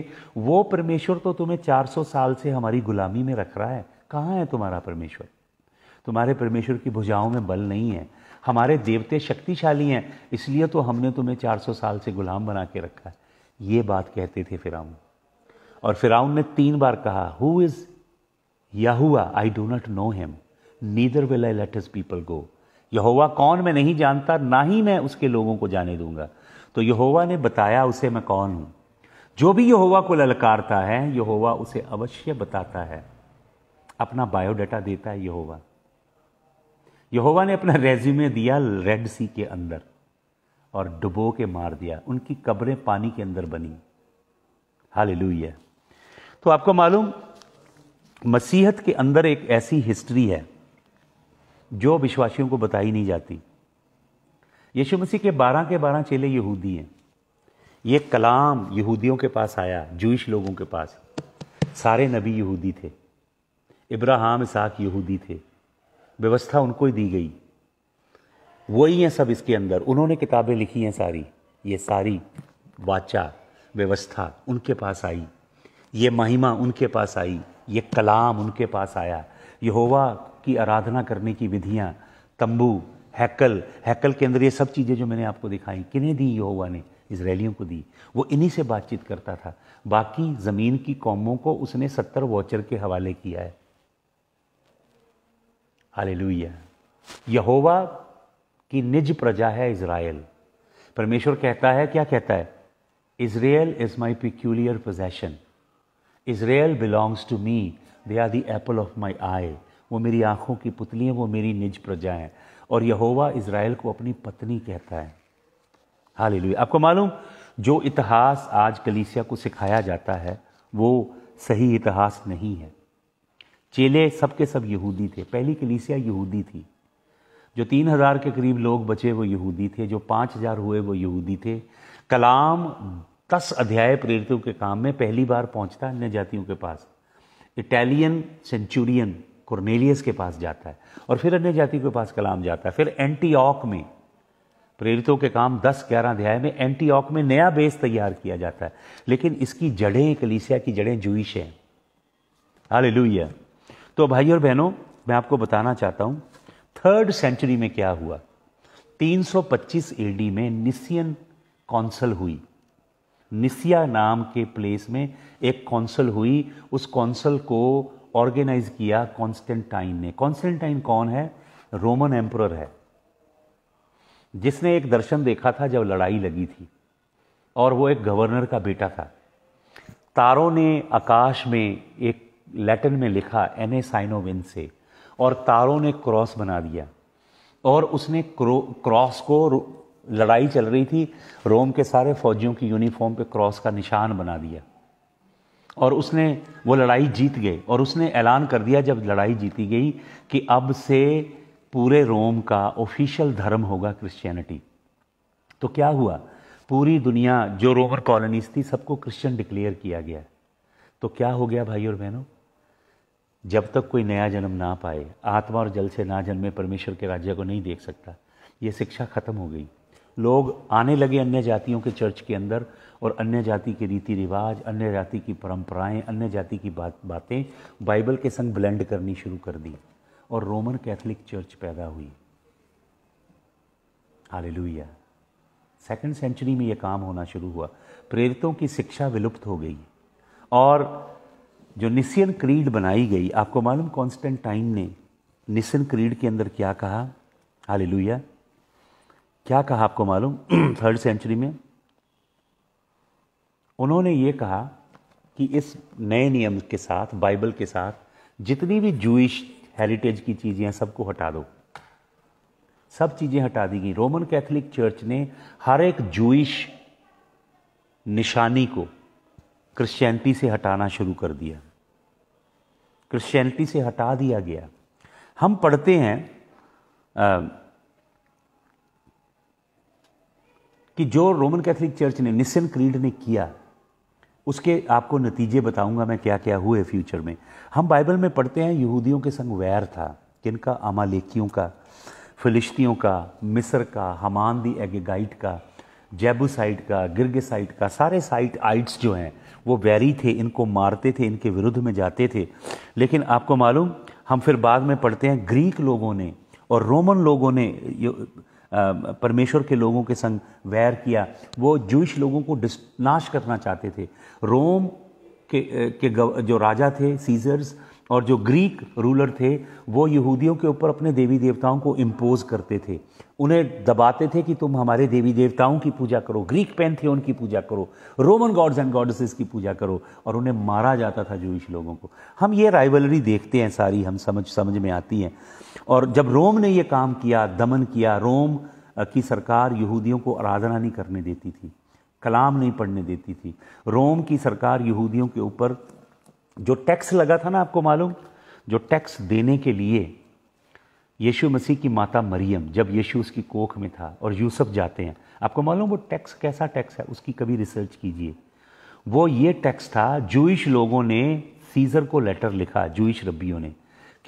वो परमेश्वर तो तुम्हें 400 साल से हमारी गुलामी में रख रहा है कहाँ है तुम्हारा परमेश्वर तुम्हारे परमेश्वर की भुजाओं में बल नहीं है हमारे देवते शक्तिशाली हैं इसलिए तो हमने तुम्हें 400 साल से गुलाम बना के रखा है ये बात कहते थे फिराउन और फिराउन ने तीन बार कहा who is Yahuah I do not know him neither will I let his people go यहोवा कौन मैं नहीं जानता ना ही मैं उसके लोगों को जाने दूंगा तो यहोवा ने बताया उसे मैं कौन हूं जो भी यहोवा को ललकारता है यहोवा उसे अवश्य बताता है अपना बायोडाटा देता है यहोवा यहोवा ने अपना रेज्यूमे दिया रेड सी के अंदर और डुबो के मार दिया उनकी कब्रें पानी के अंदर बनी हालेलुया तो आपको मालूम मसीहत के अंदर एक ऐसी हिस्ट्री है जो विश्वासियों को बताई नहीं जाती यीशु मसीह के बारह के बारह चेले यहूदी हैं ये कलाम यहूदियों के पास आया जूश लोगों के पास सारे नबी यहूदी थे इब्राहिम इसाक यहूदी थे व्यवस्था उनको ही दी गई वही हैं सब इसके अंदर उन्होंने किताबें लिखी हैं सारी ये सारी वाचा व्यवस्था उनके पास आई ये महिमा उनके पास आई ये कलाम उनके पास आया यहोवा की आराधना करने की विधियाँ तंबू हैकल हैकल के अंदर ये सब चीज़ें जो मैंने आपको दिखाई किन्हें दी यहोवा ने इसराइलियों को दी वो इन्हीं से बातचीत करता था बाकी ज़मीन की कौमों को उसने सत्तर वॉचर के हवाले किया है हालेलुया यहोवा की निज प्रजा है इसराइल परमेश्वर कहता है क्या कहता है Israel is my peculiar possession Israel belongs to me they are the apple of my eye वो मेरी आँखों की पुतली हैं वो मेरी निज प्रजा हैं और यहोवा इसराइल को अपनी पत्नी कहता है हाल आपको मालूम जो इतिहास आज कलीसिया को सिखाया जाता है वो सही इतिहास नहीं है चेले सब के सब यहूदी थे पहली कलीसिया यहूदी थी जो तीन हज़ार के करीब लोग बचे वो यहूदी थे जो पाँच हज़ार हुए वो यहूदी थे कलाम दस अध्याय प्रेरितों के काम में पहली बार पहुंचता अन्य जातियों के पास इटालियन सेंचुरियन कॉर्नेलियस के पास जाता है और फिर अन्य जातियों के पास कलाम जाता है फिर एंटीऑक में प्रेरितों के काम दस ग्यारह अध्याय में एंटीऑक में नया बेस तैयार किया जाता है लेकिन इसकी जड़ें कलीसिया की जड़ें जुइश हैं हाल तो भाई और बहनों मैं आपको बताना चाहता हूँ थर्ड सेंचुरी में क्या हुआ 325 एडी में निसियन कौंसल हुई निसिया नाम के प्लेस में एक कौंसल हुई उस कौंसल को ऑर्गेनाइज किया कॉन्स्टेंटाइन ने कॉन्स्टेंटाइन कौन है रोमन एम्प्रर है जिसने एक दर्शन देखा था जब लड़ाई लगी थी और वो एक गवर्नर का बेटा था तारों ने आकाश में एक लैटिन में लिखा एन ए साइनोविन से और तारों ने क्रॉस बना दिया और उसने क्रॉस को लड़ाई चल रही थी रोम के सारे फौजियों की यूनिफॉर्म पे क्रॉस का निशान बना दिया और उसने वो लड़ाई जीत गए और उसने ऐलान कर दिया जब लड़ाई जीती गई कि अब से पूरे रोम का ऑफिशियल धर्म होगा क्रिश्चियनिटी तो क्या हुआ पूरी दुनिया जो रोमन कॉलोनीज थी सबको क्रिश्चियन डिक्लेयर किया गया तो क्या हो गया भाई और बहनों जब तक कोई नया जन्म ना पाए आत्मा और जल से ना जन्मे परमेश्वर के राज्य को नहीं देख सकता ये शिक्षा खत्म हो गई लोग आने लगे अन्य जातियों के चर्च के अंदर और अन्य जाति के रीति रिवाज अन्य जाति की परंपराएं अन्य जाति की बात बातें बाइबल के संग ब्लेंड करनी शुरू कर दी और रोमन कैथोलिक चर्च पैदा हुई लुहिया सेकेंड सेंचुरी में यह काम होना शुरू हुआ प्रेरितों की शिक्षा विलुप्त हो गई और जो निसियन क्रीड बनाई गई आपको मालूम कॉन्स्टेंटाइन ने निसन क्रीड के अंदर क्या कहा हालेलुया क्या कहा आपको मालूम थर्ड सेंचुरी में उन्होंने ये कहा कि इस नए नियम के साथ बाइबल के साथ जितनी भी जूश हेरिटेज की चीज़ें हैं सबको हटा दो सब चीज़ें हटा दी गई रोमन कैथोलिक चर्च ने हर एक जूइश निशानी को क्रिश्चियनिटी से हटाना शुरू कर दिया क्रिश्चियनिटी से हटा दिया गया हम पढ़ते हैं कि जो रोमन कैथलिक चर्च ने निसन क्रीड ने किया उसके आपको नतीजे बताऊंगा मैं क्या क्या हुए फ्यूचर में हम बाइबल में पढ़ते हैं यहूदियों के संग वैर था किनका अमालेकियों का फिलिस्तीयों का मिस्र का हमान दी एगेगाइट का जैबूसाइट का गिरगेसाइट का सारे साइट आइट्स जो हैं वो वैरी थे इनको मारते थे इनके विरुद्ध में जाते थे लेकिन आपको मालूम हम फिर बाद में पढ़ते हैं ग्रीक लोगों ने और रोमन लोगों ने परमेश्वर के लोगों के संग वैर किया वो जूश लोगों को नाश करना चाहते थे रोम के के जो राजा थे सीजर्स और जो ग्रीक रूलर थे वो यहूदियों के ऊपर अपने देवी देवताओं को इम्पोज करते थे उन्हें दबाते थे कि तुम हमारे देवी देवताओं की पूजा करो ग्रीक थे उनकी पूजा करो रोमन गॉड्स एंड गॉडसेस की पूजा करो और उन्हें मारा जाता था जूश लोगों को हम ये राइवलरी देखते हैं सारी हम समझ समझ में आती हैं और जब रोम ने यह काम किया दमन किया रोम की सरकार यहूदियों को आराधना नहीं करने देती थी कलाम नहीं पढ़ने देती थी रोम की सरकार यहूदियों के ऊपर जो टैक्स लगा था ना आपको मालूम जो टैक्स देने के लिए यीशु मसीह की माता मरियम जब यीशु उसकी कोख में था और यूसुफ जाते हैं आपको मालूम वो टैक्स कैसा टैक्स है उसकी कभी रिसर्च कीजिए वो ये टैक्स था जूश लोगों ने सीज़र को लेटर लिखा जूश रब्बियों ने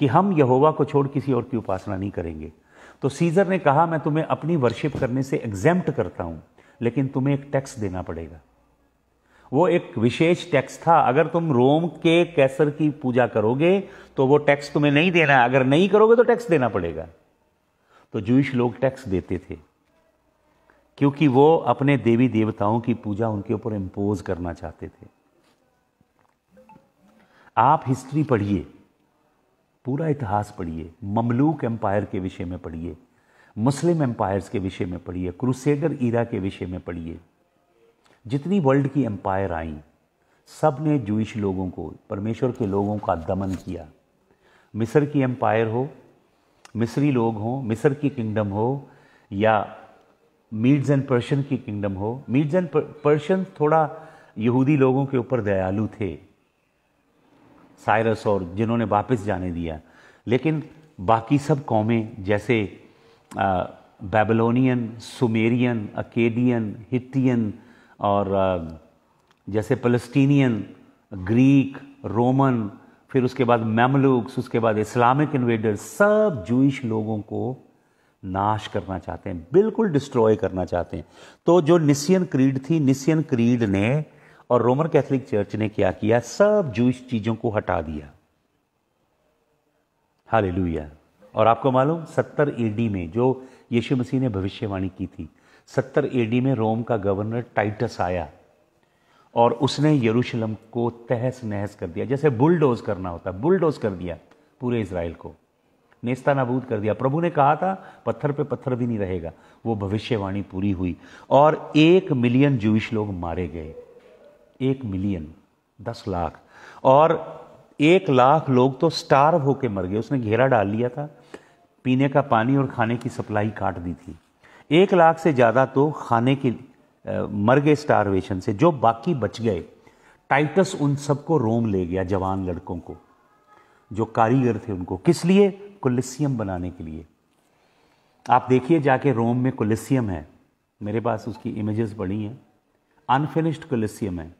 कि हम यहोवा को छोड़ किसी और की उपासना नहीं करेंगे तो सीजर ने कहा मैं तुम्हें अपनी वर्शिप करने से एग्जैम्प्ट करता हूं लेकिन तुम्हें एक टैक्स देना पड़ेगा वो एक विशेष टैक्स था अगर तुम रोम के कैसर की पूजा करोगे तो वो टैक्स तुम्हें नहीं देना अगर नहीं करोगे तो टैक्स देना पड़ेगा तो जूश लोग टैक्स देते थे क्योंकि वो अपने देवी देवताओं की पूजा उनके ऊपर इम्पोज करना चाहते थे आप हिस्ट्री पढ़िए पूरा इतिहास पढ़िए ममलूक एम्पायर के विषय में पढ़िए मुस्लिम एम्पायर्स के विषय में पढ़िए क्रूसेडर ईरा के विषय में पढ़िए जितनी वर्ल्ड की एम्पायर आई सब ने जूश लोगों को परमेश्वर के लोगों का दमन किया मिस्र की एम्पायर हो मिस्री लोग हों मिस्र की किंगडम हो या मीड्स एंड पर्शियन की किंगडम हो मीड्स एंड पर्शियन थोड़ा यहूदी लोगों के ऊपर दयालु थे साइरस और जिन्होंने वापस जाने दिया लेकिन बाकी सब कौमें जैसे बेबलोनियन सुमेरियन अकेडियन हितियन और जैसे फलस्टीनियन ग्रीक रोमन फिर उसके बाद मैमलुक्स उसके बाद इस्लामिक इन्वेडर्स सब जूश लोगों को नाश करना चाहते हैं बिल्कुल डिस्ट्रॉय करना चाहते हैं तो जो निसियन क्रीड थी निसियन क्रीड ने और रोमन कैथोलिक चर्च ने क्या किया सब जूस चीजों को हटा दिया हाल और आपको मालूम सत्तर एडी में जो यीशु मसीह ने भविष्यवाणी की थी सत्तर एडी में रोम का गवर्नर टाइटस आया और उसने यरूशलेम को तहस नहस कर दिया जैसे बुलडोज करना होता बुलडोज कर दिया पूरे इसराइल को नेस्ता नाबूद कर दिया प्रभु ने कहा था पत्थर पे पत्थर भी नहीं रहेगा वो भविष्यवाणी पूरी हुई और एक मिलियन जूश लोग मारे गए एक मिलियन दस लाख और एक लाख लोग तो स्टार्व होके मर गए उसने घेरा डाल लिया था पीने का पानी और खाने की सप्लाई काट दी थी एक लाख से ज़्यादा तो खाने के मर गए स्टारवेशन से जो बाकी बच गए टाइटस उन सबको रोम ले गया जवान लड़कों को जो कारीगर थे उनको किस लिए कुलिसियम बनाने के लिए आप देखिए जाके रोम में कोलिसियम है मेरे पास उसकी इमेजेस बड़ी हैं अनफिनिश्ड कोलिसियम है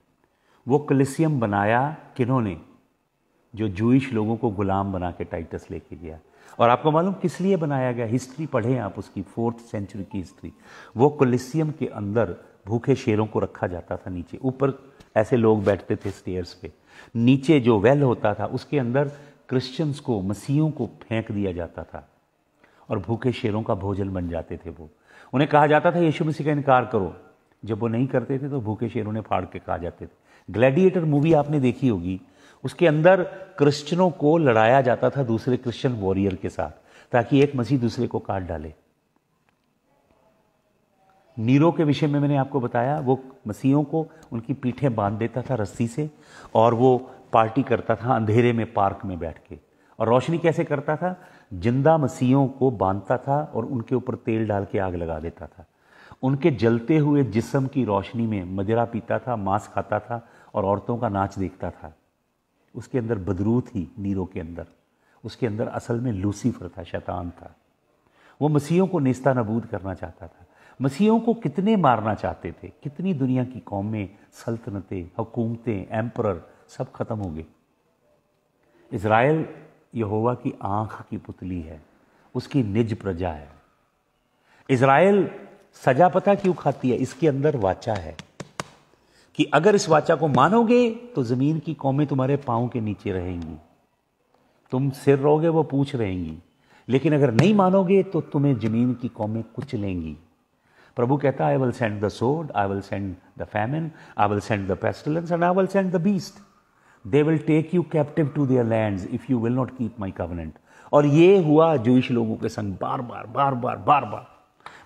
वो कलिसियम बनाया किन्होंने जो जूश लोगों को गुलाम बना के टाइटस लेके गया और आपको मालूम किस लिए बनाया गया हिस्ट्री पढ़ें आप उसकी फोर्थ सेंचुरी की हिस्ट्री वो कोलिसियम के अंदर भूखे शेरों को रखा जाता था नीचे ऊपर ऐसे लोग बैठते थे स्टेयर्स पे नीचे जो वेल होता था उसके अंदर क्रिश्चियंस को मसीहों को फेंक दिया जाता था और भूखे शेरों का भोजन बन जाते थे वो उन्हें कहा जाता था यीशु मसीह का इनकार करो जब वो नहीं करते थे तो भूखे शेरों ने फाड़ के कहा जाते थे ग्लैडिएटर मूवी आपने देखी होगी उसके अंदर क्रिश्चनों को लड़ाया जाता था दूसरे क्रिश्चियन वॉरियर के साथ ताकि एक मसीह दूसरे को काट डाले नीरो के विषय में मैंने आपको बताया वो मसीहों को उनकी पीठें बांध देता था रस्सी से और वो पार्टी करता था अंधेरे में पार्क में बैठ के और रोशनी कैसे करता था जिंदा मसीहों को बांधता था और उनके ऊपर तेल डाल के आग लगा देता था उनके जलते हुए जिसम की रोशनी में मदिरा पीता था मांस खाता था और औरतों का नाच देखता था उसके अंदर बदरू थी नीरो के अंदर उसके अंदर असल में लूसीफर था शैतान था वो मसीहों को नेस्ता नबूद करना चाहता था मसीहों को कितने मारना चाहते थे कितनी दुनिया की कौमें सल्तनतें हुकूमतें एम्पर सब खत्म हो गए इसराइल यहोवा की आँख की पुतली है उसकी निज प्रजा है इसराइल सजा पता क्यों खाती है इसके अंदर वाचा है कि अगर इस वाचा को मानोगे तो ज़मीन की कौमें तुम्हारे पाँव के नीचे रहेंगी तुम सिर रहोगे वो पूछ रहेंगी लेकिन अगर नहीं मानोगे तो तुम्हें ज़मीन की कौमें कुछ लेंगी प्रभु कहता आई will send the sword I will send the famine I will send the pestilence and I will send the beast they will take you captive to their land if you will not keep my covenant और ये हुआ Jewish लोगों के संग बार बार बार बार बार बार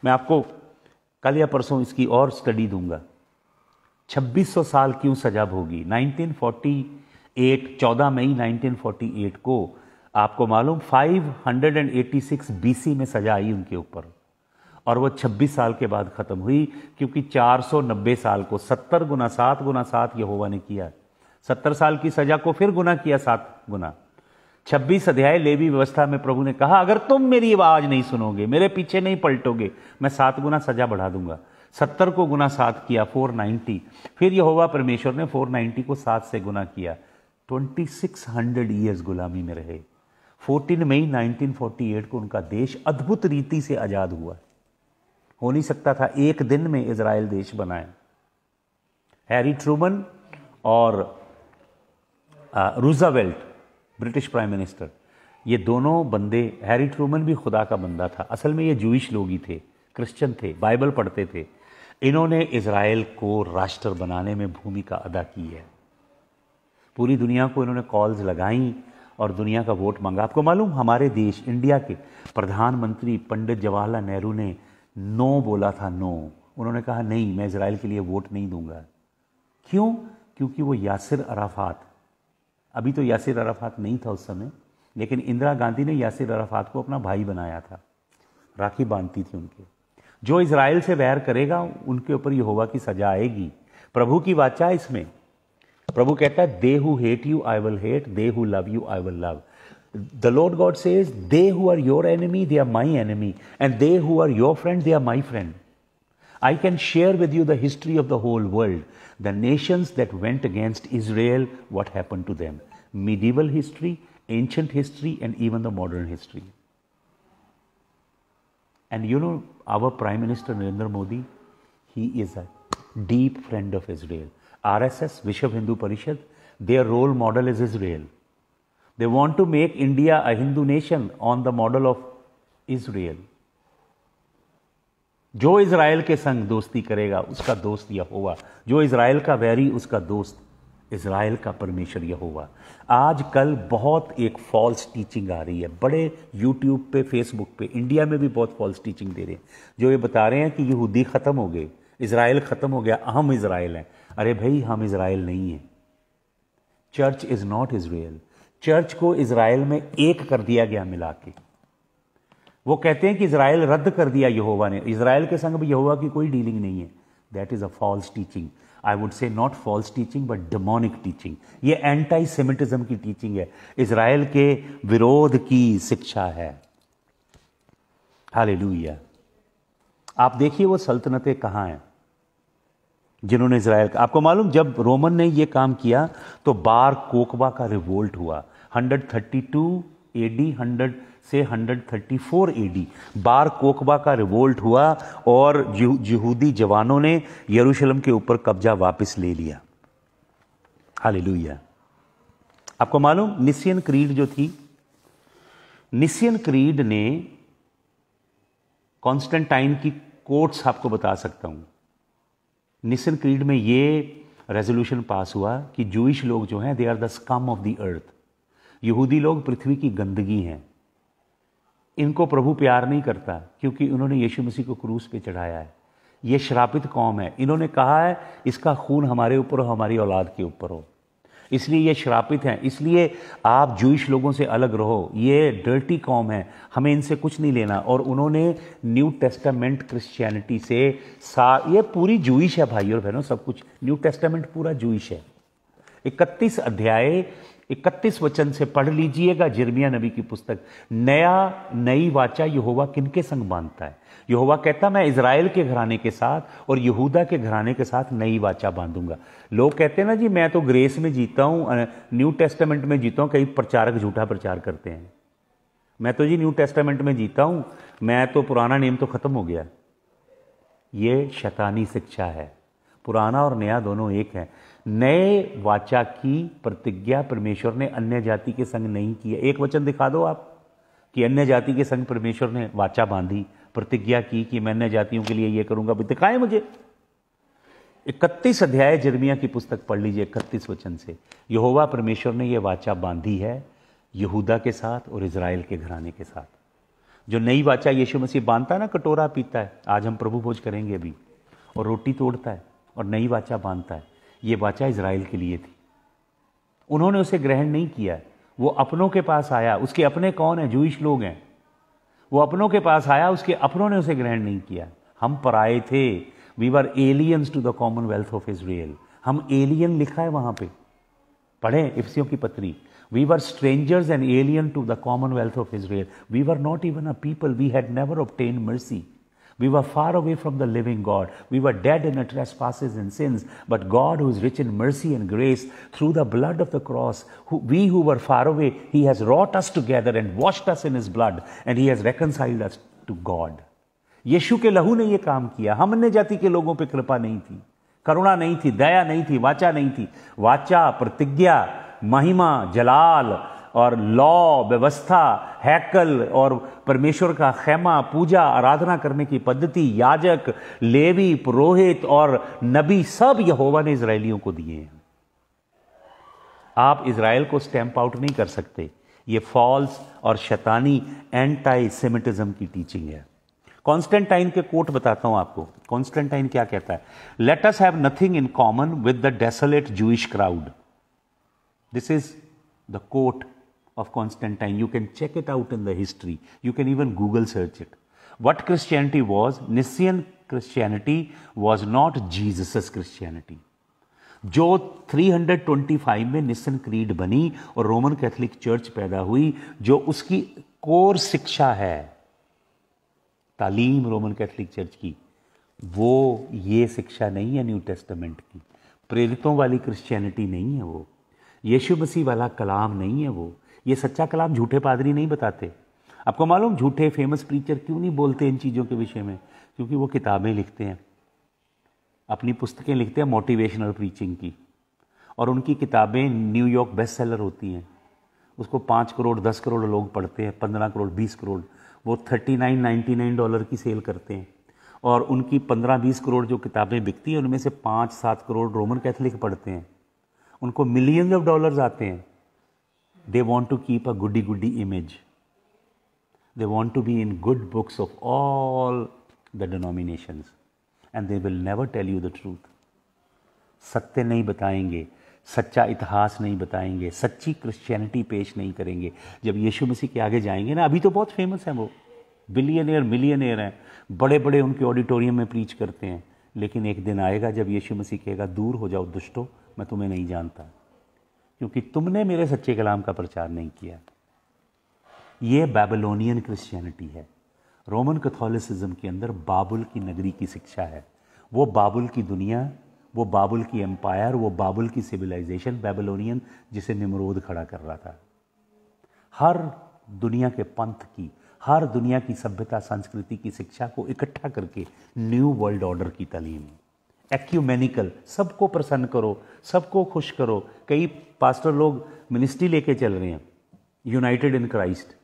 मैं आपको कल या परसों इसकी और स्टडी दूंगा 2600 साल क्यों सजा भोगी 1948 14 मई 1948 को आपको मालूम 586 बीसी में सजा आई उनके ऊपर और वो 26 साल के बाद ख़त्म हुई क्योंकि 490 साल को 70 गुना सात गुना सात यहोवा ने किया 70 साल की सजा को फिर गुना किया सात गुना 26 अध्याय लेवी व्यवस्था में प्रभु ने कहा अगर तुम मेरी आवाज़ नहीं सुनोगे मेरे पीछे नहीं पलटोगे मैं सात गुना सजा बढ़ा दूंगा सत्तर को गुना सात किया फोर नाइन्टी फिर यहोवा परमेश्वर ने फोर नाइन्टी को सात से गुना किया ट्वेंटी सिक्स हंड्रेड ईयर्स गुलामी में रहे fourteen May nineteen forty eight को उनका देश अद्भुत रीति से आज़ाद हुआ हो नहीं सकता था एक दिन में इसराइल देश बनाए हैरी ट्रूमन और रूजावेल्ट ब्रिटिश प्राइम मिनिस्टर ये दोनों बंदे हैरी ट्रूमन भी खुदा का बंदा था असल में ये जूश लोग ही थे क्रिश्चियन थे बाइबल पढ़ते थे इन्होंने इसराइल को राष्ट्र बनाने में भूमिका अदा की है पूरी दुनिया को इन्होंने कॉल्स लगाई और दुनिया का वोट मांगा आपको मालूम हमारे देश इंडिया के प्रधानमंत्री पंडित जवाहरलाल नेहरू ने नो बोला था नो उन्होंने कहा नहीं मैं इसराइल के लिए वोट नहीं दूंगा क्यों क्योंकि वो यासिर अराफात अभी तो यासिर अराफात नहीं था उस समय लेकिन इंदिरा गांधी ने यासिर अराफात को अपना भाई बनाया था राखी बांधती थी उनके जो इसराइल से वैर करेगा उनके ऊपर ये होगा कि सजा आएगी प्रभु की वाचा इसमें प्रभु कहता है they who hate you I will hate they who love you I will love the Lord God says they who are your enemy they are my enemy and they who are your friend they are my friend I can share with you the history of the whole world the nations that went against Israel what happen to them medieval history ancient history and even the modern history And you know, our Prime Minister Narendra Modi, he is a deep friend of Israel. RSS, Vishwa Hindu Parishad, their role model is Israel. They want to make India a Hindu nation on the model of Israel. जो Israel के संग दोस्ती करेगा उसका दोस्त यह होगा जो इसराइल का वैरी उसका दोस्त इसराइल का परमेश्वर यह हुआ आज कल बहुत एक फॉल्स टीचिंग आ रही है बड़े यूट्यूब पे फेसबुक पे इंडिया में भी बहुत फॉल्स टीचिंग दे रहे हैं जो ये बता रहे हैं कि यहूदी ख़त्म हो गए इसराइल ख़त्म हो गया हम इसराइल हैं अरे भाई हम इसराइल नहीं हैं church is not Israel church को इसराइल में एक कर दिया गया मिला के वो कहते हैं कि इसराइल रद्द कर दिया यहोवा ने इसराइल के संग भी यहोवा की कोई डीलिंग नहीं है that is a false teaching I would say not false teaching but demonic teaching ये एंटी सेमिटिज्म की टीचिंग है इसराइल के विरोध की शिक्षा है हाल आप देखिए वो सल्तनतें कहाँ हैं जिन्होंने इसराइल का आपको मालूम जब रोमन ने ये काम किया तो बार कोकबा का रिवोल्ट हुआ 132 एडी 100 से 134 एडी बार कोकबा का रिवोल्ट हुआ और यहूदी जवानों ने यरूशलेम के ऊपर कब्जा वापस ले लिया हालेलुया आपको मालूम निसियन क्रीड जो थी निसियन क्रीड ने कॉन्स्टेंटाइन की कोट्स आपको बता सकता हूं निसियन क्रीड में ये रेजोल्यूशन पास हुआ कि जूश लोग जो हैं they are the scum of the earth यहूदी लोग पृथ्वी की गंदगी हैं इनको प्रभु प्यार नहीं करता क्योंकि उन्होंने यीशु मसीह को क्रूस पे चढ़ाया है ये श्रापित कौम है इन्होंने कहा है इसका खून हमारे ऊपर हो हमारी औलाद के ऊपर हो इसलिए ये श्रापित हैं इसलिए आप जूश लोगों से अलग रहो ये डर्टी कौम है हमें इनसे कुछ नहीं लेना और उन्होंने न्यू टेस्टामेंट क्रिश्चियनिटी से सा ये पूरी जूश है भाई और बहनों सब कुछ न्यू टेस्टामेंट पूरा जूश है इकतीस अध्याय इकतीस वचन से पढ़ लीजिएगा जिरमिया नबी की पुस्तक नया नई वाचा यहोवा किनके संग बांधता है यहोवा कहता मैं इसराइल के घराने के साथ और यहूदा के घराने के साथ नई वाचा बांधूंगा लोग कहते हैं ना जी मैं तो ग्रेस में जीता हूं न्यू टेस्टामेंट में जीता हूं कई प्रचारक झूठा प्रचार करते हैं मैं तो जी न्यू टेस्टामेंट में जीता हूं मैं तो पुराना नियम तो ख़त्म हो गया ये शैतानी शिक्षा है पुराना और नया दोनों एक हैं नए वाचा की प्रतिज्ञा परमेश्वर ने अन्य जाति के संग नहीं किया एक वचन दिखा दो आप कि अन्य जाति के संग परमेश्वर ने वाचा बांधी प्रतिज्ञा की कि मैं अन्य जातियों के लिए यह करूंगा दिखाएं मुझे इकतीस अध्याय जर्मिया की पुस्तक पढ़ लीजिए इकतीस वचन से यहोवा परमेश्वर ने यह वाचा बांधी है यहूदा के साथ और इसराइल के घराने के साथ जो नई वाचा यीशु मसीह बांधता है ना कटोरा पीता है आज हम प्रभु भोज करेंगे अभी और रोटी तोड़ता है और नई वाचा बांधता है ये वाचा इसराइल के लिए थी उन्होंने उसे ग्रहण नहीं किया वो अपनों के पास आया उसके अपने कौन हैं जूश लोग हैं वो अपनों के पास आया उसके अपनों ने उसे ग्रहण नहीं किया हम आए थे we were aliens to the commonwealth of Israel हम एलियन लिखा है वहां पे पढ़े इफ्सियों की पत्री we are strangers and alien to the commonwealth of Israel we are not even a people we had never obtained mercy We were far away from the living God. We were dead in our trespasses and sins. But God, who is rich in mercy and grace, through the blood of the cross, who, we who were far away, He has wrought us together and washed us in His blood, and He has reconciled us to God. यीशु के लहू ने ये काम किया हम जाति के लोगों पे कृपा नहीं थी करुणा नहीं थी दया नहीं थी वाचा नहीं थी वाचा प्रतिज्ञा महिमा जलाल और लॉ व्यवस्था हैकल और परमेश्वर का खेमा पूजा आराधना करने की पद्धति याजक लेवी पुरोहित और नबी सब यहोवा ने इसराइलियों को दिए हैं आप इसराइल को स्टैंप आउट नहीं कर सकते ये फॉल्स और शैतानी एंटी सेमिटिज्म की टीचिंग है कॉन्स्टेंटाइन के कोट बताता हूं आपको कॉन्स्टेंटाइन क्या कहता है let us have nothing in common with the desolate Jewish crowd this is the quote of Constantine. You can check it out in the history. You can even Google search it. What Christianity was, Nicene Christianity was not Jesus' Christianity. जो 325 में निसन creed बनी और Roman Catholic church पैदा हुई जो उसकी core शिक्षा है तालीम रोमन कैथोलिक चर्च की वो ये शिक्षा नहीं है न्यू टेस्टमेंट की प्रेरितों वाली क्रिश्चियनिटी नहीं है वो यीशु मसीह वाला कलाम नहीं है वो ये सच्चा कलाम झूठे पादरी नहीं बताते आपको मालूम झूठे फेमस प्रीचर क्यों नहीं बोलते इन चीज़ों के विषय में क्योंकि वो किताबें लिखते हैं अपनी पुस्तकें लिखते हैं मोटिवेशनल प्रीचिंग की और उनकी किताबें न्यूयॉर्क बेस्ट सेलर होती हैं उसको पाँच करोड़ दस करोड़ लोग पढ़ते हैं पंद्रह करोड़ बीस करोड़ वो thirty nine ninety nine dollar की सेल करते हैं और उनकी पंद्रह बीस करोड़ जो किताबें बिकती हैं उनमें से पाँच सात करोड़ रोमन कैथलिक पढ़ते हैं उनको मिलियंस ऑफ डॉलर्स आते हैं They want to keep a goody goody image. They want to be in good books of all the denominations and they will never tell you the truth. सत्य नहीं बताएंगे सच्चा इतिहास नहीं बताएंगे सच्ची क्रिश्चियनिटी पेश नहीं करेंगे जब यीशु मसीह के आगे जाएंगे ना अभी तो बहुत फेमस हैं वो बिलियनियर मिलियनियर हैं बड़े बड़े उनके ऑडिटोरियम में प्रीच करते हैं लेकिन एक दिन आएगा जब यीशु मसीह कहेगा दूर हो जाओ दुष्टो मैं तुम्हें नहीं जानता क्योंकि तुमने मेरे सच्चे कलाम का प्रचार नहीं किया ये बेबलोनियन क्रिश्चियनिटी है रोमन कैथोलिसिज्म के अंदर बाबुल की नगरी की शिक्षा है वो बाबुल की दुनिया वो बाबुल की एम्पायर वो बाबुल की सिविलाइजेशन बेबलोनियन जिसे निमरोद खड़ा कर रहा था हर दुनिया के पंथ की हर दुनिया की सभ्यता संस्कृति की शिक्षा को इकट्ठा करके न्यू वर्ल्ड ऑर्डर की तलीम एक्यूमेनिकल सबको प्रसन्न करो सबको खुश करो कई पास्टर लोग मिनिस्ट्री लेके चल रहे हैं यूनाइटेड इन क्राइस्ट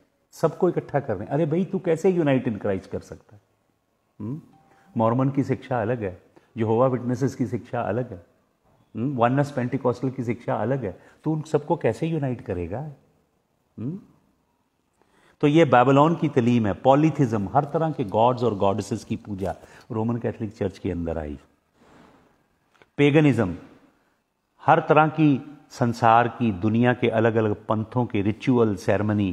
सबको इकट्ठा कर रहे हैं अरे भाई तू कैसे यूनाइट इन क्राइस्ट कर सकता है मॉर्मन की शिक्षा अलग है यहोवा विटनेसेस की शिक्षा अलग है वनस हम्म? पेंटिकॉस्टल की शिक्षा अलग है तो उन सबको कैसे यूनाइट करेगा हुँ? हम्म? तो ये बाबलॉन की तलीम है पॉलीथिज्म हर तरह के गॉड्स और गॉडसेस की पूजा रोमन कैथोलिक चर्च के अंदर आई पेगनिज्म हर तरह की संसार की दुनिया के अलग अलग पंथों के रिचुअल सेरेमनी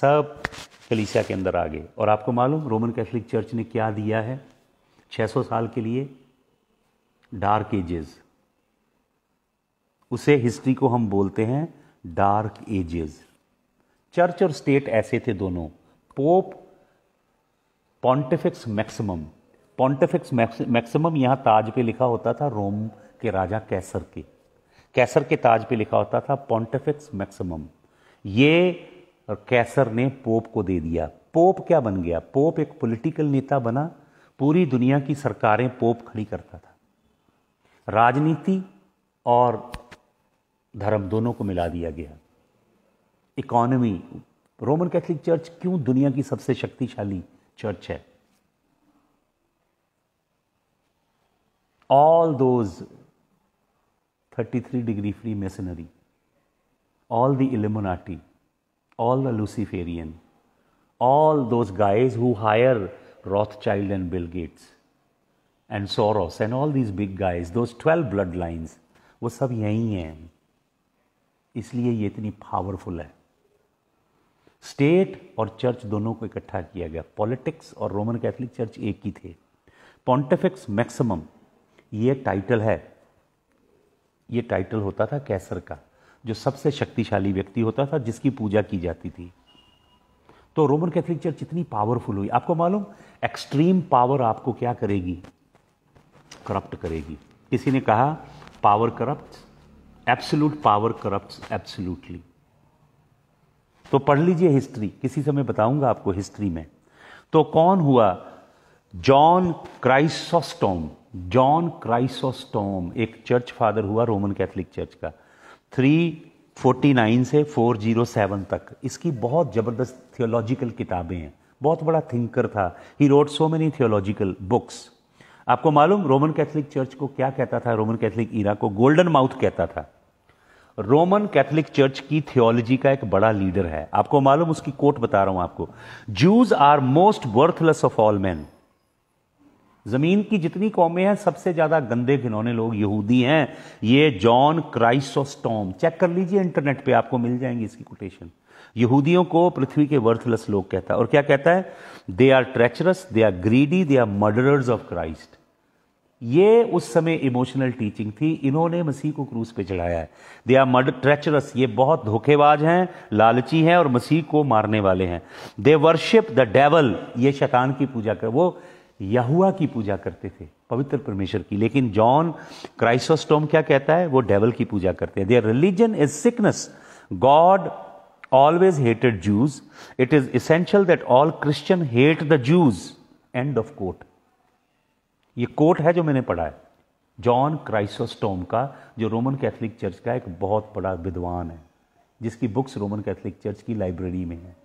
सब कलीसिया के अंदर आ गए और आपको मालूम रोमन कैथलिक चर्च ने क्या दिया है 600 साल के लिए डार्क एजेस उसे हिस्ट्री को हम बोलते हैं डार्क एजेस चर्च और स्टेट ऐसे थे दोनों pope pontifex maximum pontifex maximum यहाँ ताज पे लिखा होता था रोम के राजा कैसर के कैसर के ताज पे लिखा होता था पॉन्टिफिक्स मैक्सिमम ये कैसर ने पोप को दे दिया पोप क्या बन गया पोप एक पॉलिटिकल नेता बना पूरी दुनिया की सरकारें पोप खड़ी करता था राजनीति और धर्म दोनों को मिला दिया गया इकॉनमी रोमन कैथलिक चर्च क्यों दुनिया की सबसे शक्तिशाली चर्च है all those 33 degree free masonry, all the Illuminati, all the Luciferian, all those guys who hire Rothschild and Bill Gates and Soros and all these big guys, those 12 bloodlines, वो सब यहीं हैं इसलिए ये इतनी पावरफुल है state और church दोनों को इकट्ठा किया गया पॉलिटिक्स और रोमन कैथोलिक चर्च एक ही थे पॉन्टिफिक्स मैक्सिमम ये टाइटल है ये टाइटल होता था कैसर का जो सबसे शक्तिशाली व्यक्ति होता था जिसकी पूजा की जाती थी तो रोमन कैथोलिक चर्च इतनी पावरफुल हुई आपको मालूम एक्सट्रीम पावर आपको क्या करेगी करप्ट करेगी किसी ने कहा power corrupt absolute power corrupt absolutely तो पढ़ लीजिए हिस्ट्री किसी समय बताऊंगा आपको हिस्ट्री में तो कौन हुआ जॉन क्राइसोस्टोम जॉन क्राइसोस्टोम एक चर्च फादर हुआ रोमन कैथोलिक चर्च का 349 से 407 तक इसकी बहुत ज़बरदस्त थियोलॉजिकल किताबें हैं बहुत बड़ा थिंकर था he wrote so many theological books आपको मालूम रोमन कैथोलिक चर्च को क्या कहता था रोमन कैथोलिक ईरा को गोल्डन माउथ कहता था रोमन कैथोलिक चर्च की थियोलॉजी का एक बड़ा लीडर है आपको मालूम उसकी कोट बता रहा हूं आपको Jews are most worthless of all man ज़मीन की जितनी कौमें हैं सबसे ज़्यादा गंदे घिनौने लोग यहूदी हैं ये जॉन क्राइसोस्टॉम चेक कर लीजिए इंटरनेट पे आपको मिल जाएंगी इसकी कोटेशन यहूदियों को पृथ्वी के वर्थलेस लोग कहता है और क्या कहता है they are treacherous they are greedy they are murderers of Christ ये उस समय इमोशनल टीचिंग थी इन्होंने मसीह को क्रूज पे चढ़ाया है दे आर मर्डर ट्रेचरस ये बहुत धोखेबाज हैं लालची हैं और मसीह को मारने वाले हैं दे वर्शिप द डेवल ये शैतान की पूजा कर वो यहुआ की पूजा करते थे पवित्र परमेश्वर की लेकिन जॉन क्राइसोस्टोम क्या कहता है वो डेवल की पूजा करते हैं their religion is sickness God always hated Jews it is essential that all Christian hate the Jews end of quote ये कोट है जो मैंने पढ़ा है जॉन क्राइसोस्टोम का जो रोमन कैथोलिक चर्च का एक बहुत बड़ा विद्वान है जिसकी बुक्स रोमन कैथोलिक चर्च की लाइब्रेरी में है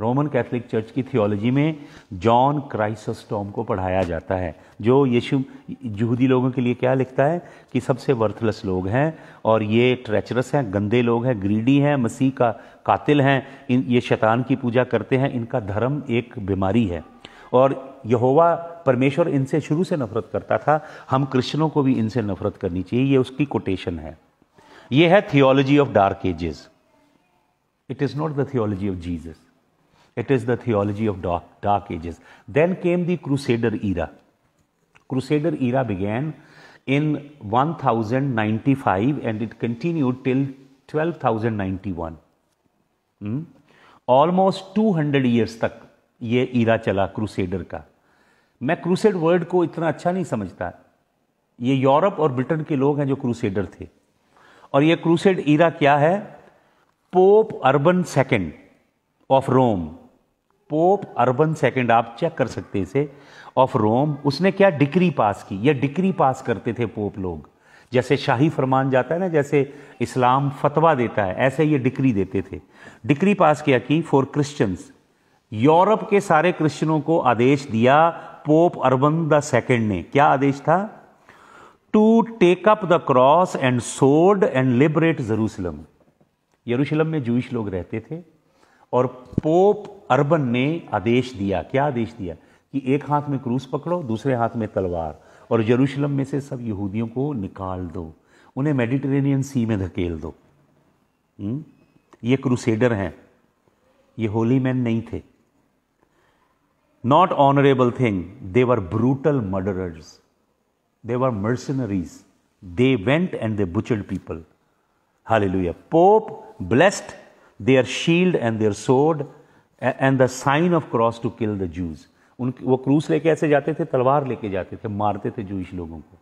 रोमन कैथोलिक चर्च की थियोलॉजी में जॉन क्राइसस्टॉम को पढ़ाया जाता है जो यीशु यहूदी लोगों के लिए क्या लिखता है कि सबसे वर्थलेस लोग हैं और ये ट्रेचरस हैं गंदे लोग हैं ग्रीडी हैं मसीह का कातिल हैं इन ये शैतान की पूजा करते हैं इनका धर्म एक बीमारी है और यहोवा परमेश्वर इनसे शुरू से नफरत करता था हम क्रिश्चनों को भी इनसे नफरत करनी चाहिए ये उसकी कोटेशन है ये है theology of dark ages it is not the theology of Jesus It is the theology of dark, dark ages. Then came the Crusader era. Crusader era began in 1095 and it continued till 1291. Hmm? Almost 200 years tak ye era chala crusader ka मैं crusade word को इतना अच्छा नहीं समझता ये Europe और Britain के लोग हैं जो क्रूसेडर थे और ये क्रूसेड ईरा क्या है Pope Urban second of Rome Pope Urban second आप चेक कर सकते इसे ऑफ रोम उसने क्या डिक्री पास की या डिक्री पास करते थे पोप लोग जैसे शाही फरमान जाता है ना जैसे इस्लाम फतवा देता है ऐसे ये डिक्री देते थे डिक्री पास किया कि फॉर क्रिश्चियंस यूरोप के सारे क्रिश्चियनों को आदेश दिया पोप अर्बन द सेकेंड ने क्या आदेश था to take up the cross and sword and liberate Jerusalem यरूशलम में जूश लोग रहते थे और पोप अर्बन ने आदेश दिया क्या आदेश दिया कि एक हाथ में क्रूस पकड़ो दूसरे हाथ में तलवार और यरूशलम में से सब यहूदियों को निकाल दो उन्हें मेडिटेरेनियन सी में धकेल दो हुँ? हम्म? ये क्रूसेडर हैं ये होली मैन नहीं थे not honourable thing they were brutal murderers they were mercenaries they went and they butchered people लुया pope blessed their shield and their sword and the sign of cross to kill the Jews. उन वो क्रूस लेके ऐसे जाते थे तलवार लेके जाते थे मारते थे जूश लोगों को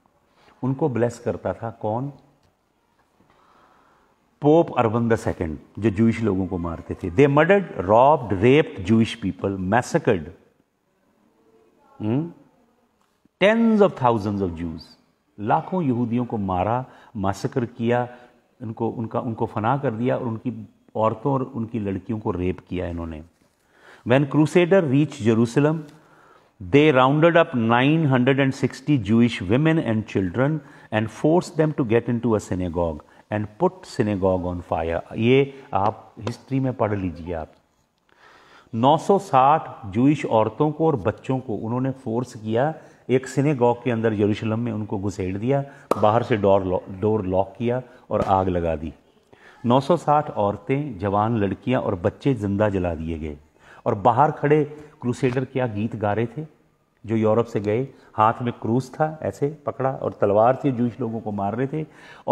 उनको ब्लेस करता था कौन पोप अर्बन द सेकेंड जो जूश लोगों को मारते थे they murdered robbed raped Jewish people massacred tens of thousands of Jews लाखों यहूदियों को मारा मासकर किया उनको उनका उनको फना कर दिया और उनकी औरतों और उनकी लड़कियों को रेप किया इन्होंने when crusader reach Jerusalem they rounded up 960 Jewish women and children and force them to get into synagogue and put synagogue on fire ये आप हिस्ट्री में पढ़ लीजिए आप 960 जूश औरतों को और बच्चों को उन्होंने फोर्स किया एक सिनेगॉग के अंदर जेरूशलम में उनको घुसेड़ दिया बाहर से डोर डोर लॉक किया और आग लगा दी 960 औरतें जवान लड़कियां और बच्चे जिंदा जला दिए गए और बाहर खड़े क्रूसेडर क्या गीत गा रहे थे जो यूरोप से गए हाथ में क्रूज था ऐसे पकड़ा और तलवार से जूश लोगों को मार रहे थे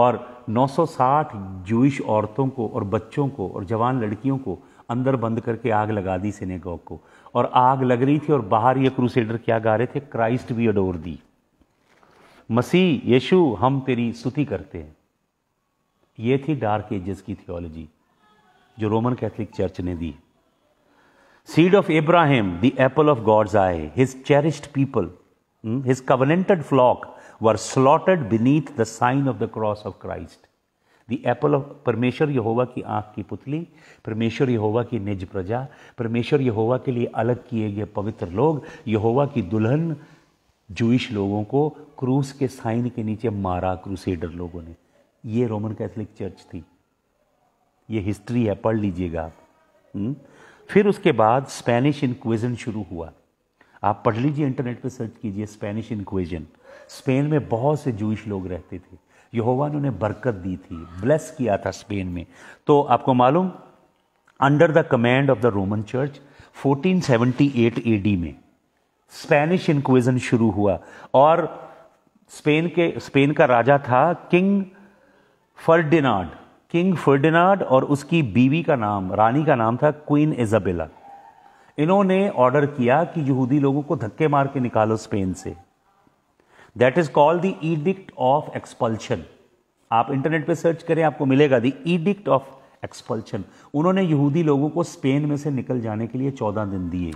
और 960 जूश औरतों को और बच्चों को और जवान लड़कियों को अंदर बंद करके आग लगा दी सिनेगॉग को और आग लग रही थी और बाहर ये क्रूसेडर क्या गा रहे थे क्राइस्ट भी अडोर दी मसीह यीशु हम तेरी सुती करते हैं ये थी डार्क एजेस की थियोलॉजी जो रोमन कैथलिक चर्च ने दी सीड ऑफ इब्राहिम the apple of God's eye his cherished people his covenanted flock were slaughtered beneath the sign of the cross of Christ the apple of परमेश्वर यहोवा की आंख की पुतली परमेश्वर यहोवा की निज प्रजा परमेश्वर यहोवा के लिए अलग किए गए पवित्र लोग यहोवा की दुल्हन जूश लोगों को क्रूस के साइन के नीचे मारा क्रूसेडर लोगों ने ये रोमन कैथलिक चर्च थी ये हिस्ट्री है पढ़ लीजिएगा आप हम्म? फिर उसके बाद स्पेनिश इनक्वेजन शुरू हुआ आप पढ़ लीजिए इंटरनेट पर सर्च कीजिए स्पेनिश इनक्वेजन स्पेन में बहुत से जूश लोग रहते थे यहोवा ने उन्हें बरकत दी थी ब्लेस किया था स्पेन में तो आपको मालूम under the command of the Roman church 1478 AD में स्पेनिश इनक्वेजन शुरू हुआ और स्पेन के स्पेन का राजा था किंग फर्डिनाड किंग फर्डिनाड और उसकी बीवी का नाम रानी का नाम था क्वीन इजाबेला इन्होंने ऑर्डर किया कि यहूदी लोगों को धक्के मार के निकालो स्पेन से that is called the edict of expulsion आप इंटरनेट पे सर्च करें आपको मिलेगा द ईडिक्ट ऑफ एक्सपल्शन उन्होंने यहूदी लोगों को स्पेन में से निकल जाने के लिए चौदह दिन दिए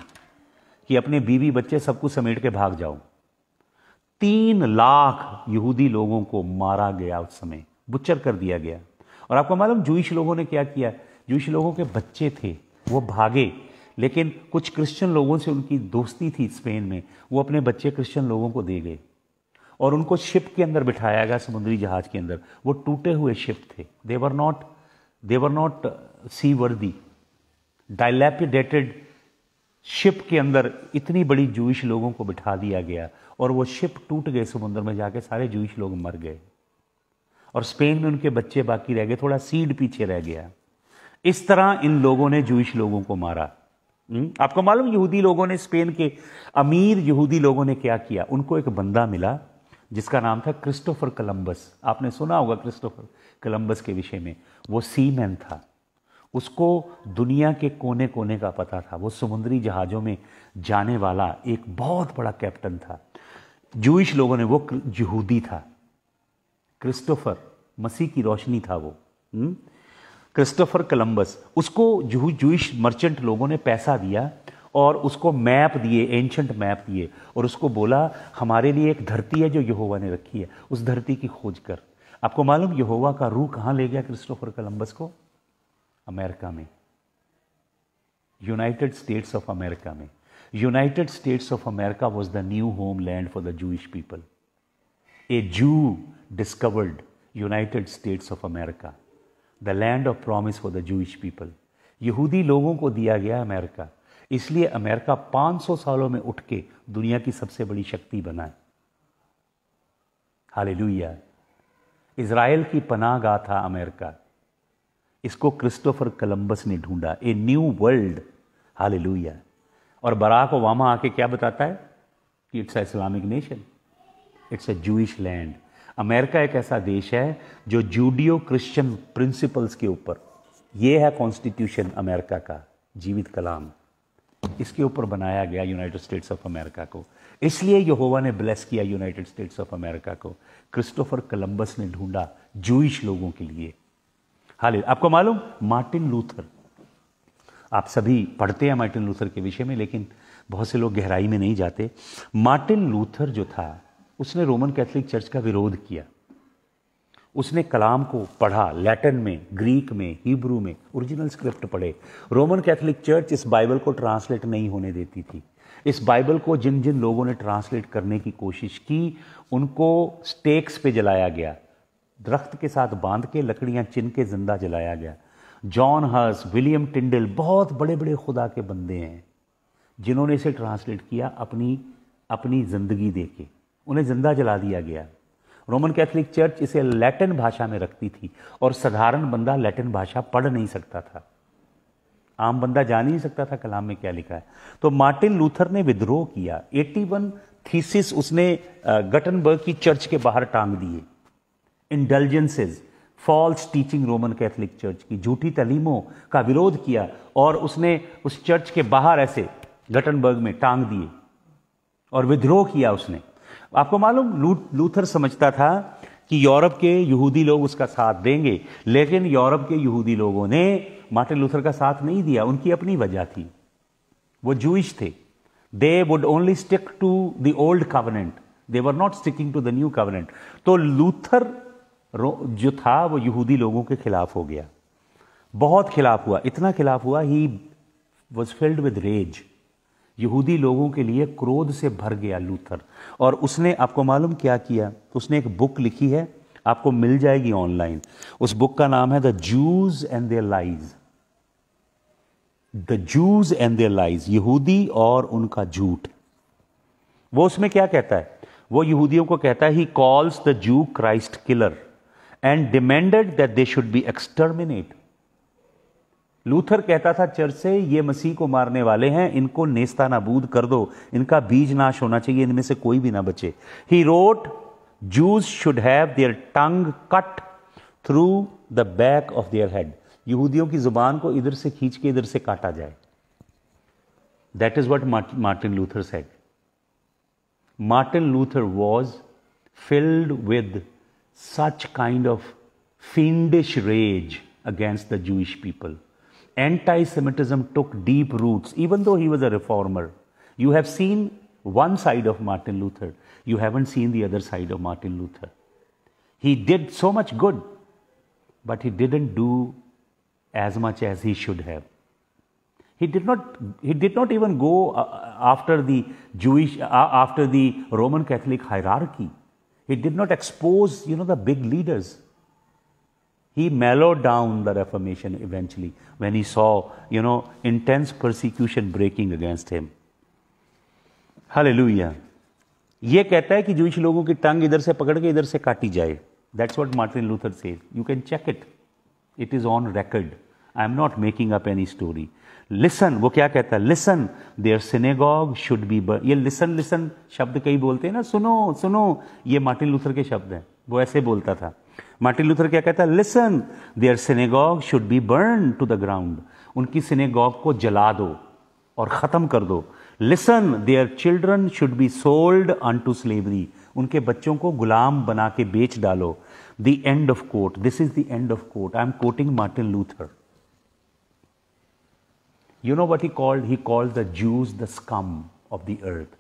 कि अपने बीवी बच्चे सबको समेट के भाग जाओ तीन लाख यहूदी लोगों को मारा गया उस समय बुच्चर कर दिया गया और आपको मालूम जूश लोगों ने क्या किया जूश लोगों के बच्चे थे वो भागे लेकिन कुछ क्रिश्चियन लोगों से उनकी दोस्ती थी स्पेन में वो अपने बच्चे क्रिश्चियन लोगों को दे गए और उनको शिप के अंदर बिठाया गया समुद्री जहाज के अंदर वो टूटे हुए शिप थे देवर नॉट देवर नॉट सी वर्दी डायलैपिडेटेड शिप के अंदर इतनी बड़ी जूश लोगों को बिठा दिया गया और वो शिप टूट गए समुद्र में जाके सारे जूश लोग मर गए और स्पेन में उनके बच्चे बाकी रह गए थोड़ा सीड पीछे रह गया इस तरह इन लोगों ने जूश लोगों को मारा हम्म? आपको मालूम यहूदी लोगों ने स्पेन के अमीर यहूदी लोगों ने क्या किया उनको एक बंदा मिला जिसका नाम था क्रिस्टोफर कोलंबस आपने सुना होगा क्रिस्टोफर कोलंबस के विषय में वो सीमैन था उसको दुनिया के कोने कोने का पता था वो समुद्री जहाज़ों में जाने वाला एक बहुत बड़ा कैप्टन था जूश लोगों ने वो यहूदी था क्रिस्टोफर मसीह की रोशनी था वो हम्म? क्रिस्टोफर कलंबस उसको जू जूश मर्चेंट लोगों ने पैसा दिया और उसको मैप दिए एंशंट मैप दिए और उसको बोला हमारे लिए एक धरती है जो यहोवा ने रखी है उस धरती की खोज कर आपको मालूम यहोवा का रूह कहाँ ले गया क्रिस्टोफर कलंबस को अमेरिका में यूनाइटेड स्टेट्स ऑफ अमेरिका में United States of America was the new homeland for the Jewish people a Jew discovered United States of America the land of promise for the Jewish people यहूदी लोगों को दिया गया America इसलिए America 500 सालों में उठ के दुनिया की सबसे बड़ी शक्ति बनाए हाल लुइया इसराइल की पनाह था अमेरिका इसको क्रिस्टोफर कलंबस ने ढूंढा ए न्यू वर्ल्ड लुइया और बराक ओबामा आके क्या बताता है कि it's a Islamic nation it's a Jewish land America एक ऐसा देश है जो जूडियो क्रिश्चियन प्रिंसिपल्स के ऊपर ये है कॉन्स्टिट्यूशन अमेरिका का जीवित कलाम इसके ऊपर बनाया गया यूनाइटेड स्टेट्स ऑफ अमेरिका को इसलिए यहोवा ने ब्लेस किया यूनाइटेड स्टेट्स ऑफ अमेरिका को क्रिस्टोफर कोलंबस ने ढूंढा जूश लोगों के लिए हाल आपको मालूम मार्टिन लूथर आप सभी पढ़ते हैं मार्टिन लूथर के विषय में लेकिन बहुत से लोग गहराई में नहीं जाते मार्टिन लूथर जो था उसने रोमन कैथलिक चर्च का विरोध किया उसने कलाम को पढ़ा लैटिन में ग्रीक में हिब्रू में ओरिजिनल स्क्रिप्ट पढ़े रोमन कैथोलिक चर्च इस बाइबल को ट्रांसलेट नहीं होने देती थी इस बाइबल को जिन जिन लोगों ने ट्रांसलेट करने की कोशिश की उनको स्टेक्स पे जलाया गया दरख्त के साथ बांध के लकड़ियाँ चिन के जिंदा जलाया गया जॉन हर्स विलियम टिंडल बहुत बड़े बड़े खुदा के बंदे हैं जिन्होंने इसे ट्रांसलेट किया अपनी अपनी ज़िंदगी दे के उन्हें जिंदा जला दिया गया रोमन कैथोलिक चर्च इसे लैटिन भाषा में रखती थी और साधारण बंदा लैटिन भाषा पढ़ नहीं सकता था आम बंदा जान ही नहीं सकता था कलाम में क्या लिखा है तो मार्टिन लूथर ने विद्रोह किया 81 थीसिस उसने गटनबर्ग की चर्च के बाहर टांग दिए intelligences false teaching Roman Catholic church की झूठी तलीमों का विरोध किया और उसने उस चर्च के बाहर ऐसे गटनबर्ग में टांग दिए और विद्रोह किया उसने आपको मालूम लू, लूथर समझता था कि यूरोप के यहूदी लोग उसका साथ देंगे लेकिन यूरोप के यहूदी लोगों ने मार्टिन लूथर का साथ नहीं दिया उनकी अपनी वजह थी वो जूश थे they would only stick to the old covenant they were not sticking to the new covenant तो लूथर जो था वो यहूदी लोगों के खिलाफ हो गया बहुत खिलाफ हुआ इतना खिलाफ हुआ he was filled with rage यहूदी लोगों के लिए क्रोध से भर गया लूथर और उसने आपको मालूम क्या किया उसने एक बुक लिखी है आपको मिल जाएगी ऑनलाइन उस बुक का नाम है the Jews and their lies the Jews and their lies यहूदी और उनका झूठ वो उसमें क्या कहता है वो यहूदियों को कहता है he calls the Jew Christ killer and demanded that they should be exterminate Luther कहता था चर्च से ये मसीह को मारने वाले हैं इनको नेस्ता नाबूद कर दो इनका बीज नाश होना चाहिए इनमें से कोई भी ना बचे he wrote Jews should have their tongue cut through the back of their head यहूदियों की जुबान को इधर से खींच के इधर से काटा जाए that is what Martin Luther said Martin Luther was filled with such kind of fiendish rage against the Jewish people anti Semitism took deep roots, even though he was a reformer. You have seen one side of Martin Luther, you haven't seen the other side of Martin Luther. He did so much good, but he didn't do as much as he should have. He did not, he did not even go uh, uh, after the Jewish, uh, after the Roman Catholic hierarchy. He did not expose, you know, the big leaders. he mellowed down the Reformation eventually when he saw, you know, intense persecution breaking against him. Hallelujah. ये कहता है कि Jewish लोगों की टंग इधर से पकड़ के इधर से काटी जाए that's what Martin Luther says you can check it it is on record I am not making up any story listen वो क्या कहता है listen there synagogue should be ये लिसन लिसन शब्द कई बोलते हैं ना सुनो सुनो ये मार्टिन लूथर के शब्द हैं वो ऐसे बोलता था मार्टिन लूथर क्या कहता है listen there synagogue should be burn to the ground उनकी सिनेगॉग को जला दो और ख़त्म कर दो listen there children should be sold unto slavery उनके बच्चों को गुलाम बना के बेच डालो the end of quote this is the end of quote I am quoting Martin Luther you know what he called he called the Jews the scum of the earth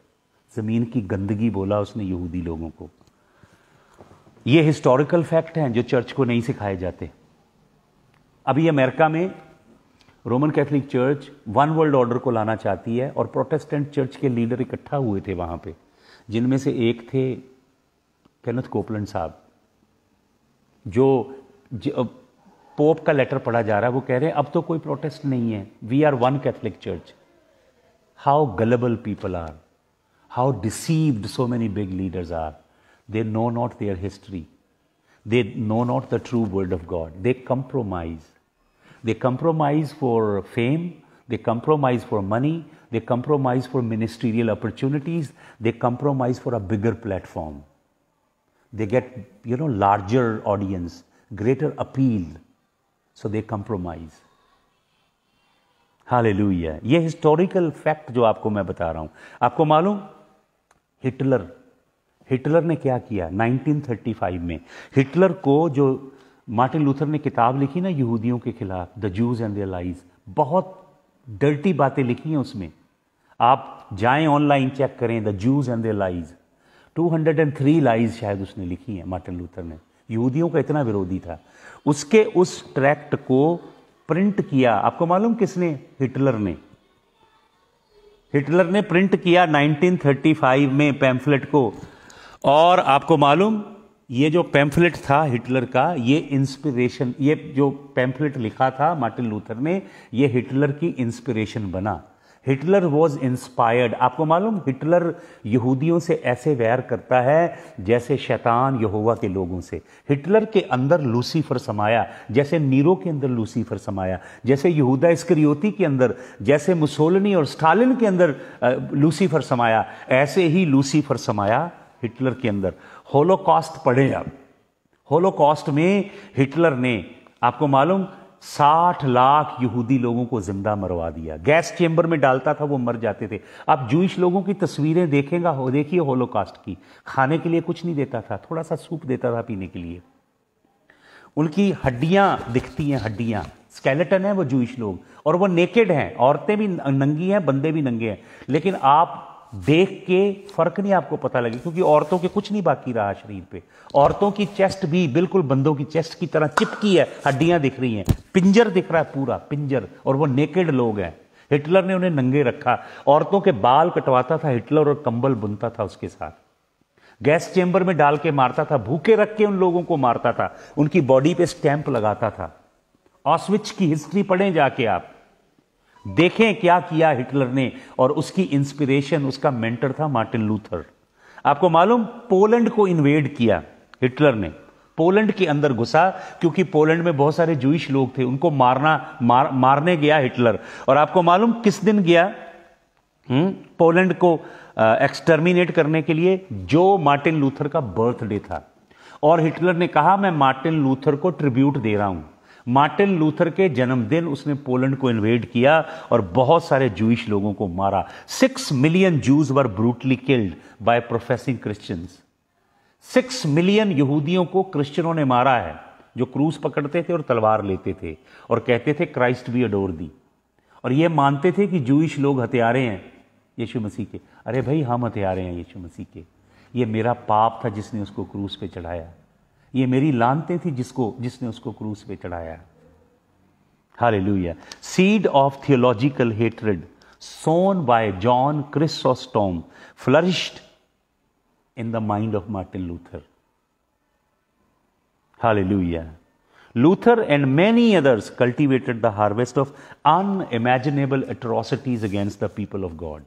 ज़मीन की गंदगी बोला उसने यहूदी लोगों को ये हिस्टोरिकल फैक्ट हैं जो चर्च को नहीं सिखाए जाते अभी अमेरिका में Roman Catholic church one world order को लाना चाहती है और प्रोटेस्टेंट चर्च के लीडर इकट्ठा हुए थे वहां पे जिनमें से एक थे केनथ कोपलन साहब जो, पोप का लेटर पढ़ा जा रहा है वो कह रहे हैं अब तो कोई प्रोटेस्ट नहीं है we are one Catholic church how gullible people are how deceived so many big leaders are They know not their history. They know not the true word of God. They compromise. They compromise for fame. They compromise for money. They compromise for ministerial opportunities. They compromise for a bigger platform. They get, you know, larger audience, greater appeal. So they compromise. Hallelujah. ये historical fact जो आपको मैं बता रहा हूं आपको Hitler. Hitler ने क्या किया 1935 में हिटलर को जो मार्टिन लूथर ने किताब लिखी ना यहूदियों के खिलाफ the Jews and their lies बहुत डर्टी बातें लिखी हैं उसमें आप जाएं ऑनलाइन चेक करें the Jews and their lies 203 lies शायद उसने लिखी हैं मार्टिन लूथर ने यहूदियों का इतना विरोधी था उसके उस ट्रैक्ट को प्रिंट किया आपको मालूम किसने हिटलर ने हिटलर ने प्रिंट किया 1935 में पैम्फलेट को और आपको मालूम ये जो पैम्फलेट था हिटलर का ये इंस्पिरेशन ये जो पैम्फलेट लिखा था मार्टिन लूथर ने ये हिटलर की इंस्पिरेशन बना हिटलर वॉज इंस्पायर्ड आपको मालूम हिटलर यहूदियों से ऐसे वैर करता है जैसे शैतान यहोवा के लोगों से हिटलर के अंदर लूसीफर समाया जैसे नीरो के अंदर लूसीफर समाया जैसे यहूदा इसक्रियोती के अंदर जैसे मुसोलनी और स्टालिन के अंदर लूसीफर समाया ऐसे ही लूसीफर समाया हिटलर के अंदर होलोकॉस्ट पढ़ें आप होलोकॉस्ट में हिटलर ने आपको मालूम 60 लाख यहूदी लोगों को जिंदा मरवा दिया गैस चेंबर में डालता था वो मर जाते थे आप जूश लोगों की तस्वीरें देखेंगे हो देखिए होलोकास्ट की खाने के लिए कुछ नहीं देता था थोड़ा सा सूप देता था पीने के लिए उनकी हड्डियां दिखती हैं हड्डियां स्केलेटन है वो जूश लोग और वो नेकेड हैं औरतें भी नंगी हैं बंदे भी नंगे हैं लेकिन आप देख के फर्क नहीं आपको पता लगे क्योंकि औरतों के कुछ नहीं बाकी रहा शरीर पे औरतों की चेस्ट भी बिल्कुल बंदों की चेस्ट की तरह चिपकी है हड्डियां दिख रही हैं पिंजर दिख रहा है पूरा पिंजर और वो नेकेड लोग हैं हिटलर ने उन्हें नंगे रखा औरतों के बाल कटवाता था हिटलर और कंबल बुनता था उसके साथ गैस चेंबर में डाल के मारता था भूखे रख के उन लोगों को मारता था उनकी बॉडी पे स्टैंप लगाता था ऑस्विच की हिस्ट्री पढ़ें जाके आप देखें क्या किया हिटलर ने और उसकी इंस्पिरेशन उसका मेंटर था मार्टिन लूथर आपको मालूम पोलैंड को इन्वेड किया हिटलर ने पोलैंड के अंदर घुसा क्योंकि पोलैंड में बहुत सारे जूश लोग थे उनको मारना मार, मारने गया हिटलर और आपको मालूम किस दिन गया हम्म, पोलैंड को एक्सटर्मिनेट करने के लिए जो मार्टिन लूथर का बर्थडे था और हिटलर ने कहा मैं मार्टिन लूथर को ट्रिब्यूट दे रहा हूं मार्टिन लूथर के जन्मदिन उसने पोलैंड को इन्वेड किया और बहुत सारे जूश लोगों को मारा six million Jews were brutally killed by professing Christians six million यहूदियों को क्रिश्चियनों ने मारा है जो क्रूज पकड़ते थे और तलवार लेते थे और कहते थे क्राइस्ट भी अडोर दी और ये मानते थे कि जूश लोग हथियारे हैं यीशु मसीह के अरे भाई हम हथियारे हैं यीशु मसीह के ये मेरा पाप था जिसने उसको क्रूज पे चढ़ाया ये मेरी लानते थी जिसको जिसने उसको क्रूस पे चढ़ाया hallelujah seed of theological hatred sown by John Chrysostom flourished in the mind of Martin Luther hallelujah and many others cultivated the harvest of unimaginable atrocities against the people of God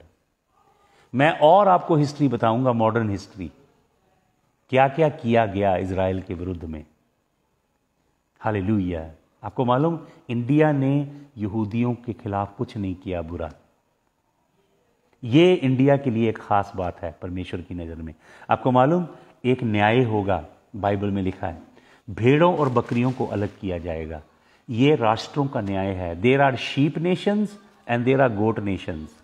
मैं और आपको history बताऊंगा modern history क्या क्या किया गया Israel के विरुद्ध में हालेलुया आपको मालूम इंडिया ने यहूदियों के खिलाफ कुछ नहीं किया बुरा ये इंडिया के लिए एक ख़ास बात है परमेश्वर की नज़र में आपको मालूम एक न्याय होगा बाइबल में लिखा है भेड़ों और बकरियों को अलग किया जाएगा ये राष्ट्रों का न्याय है there are sheep nations and there are goat nations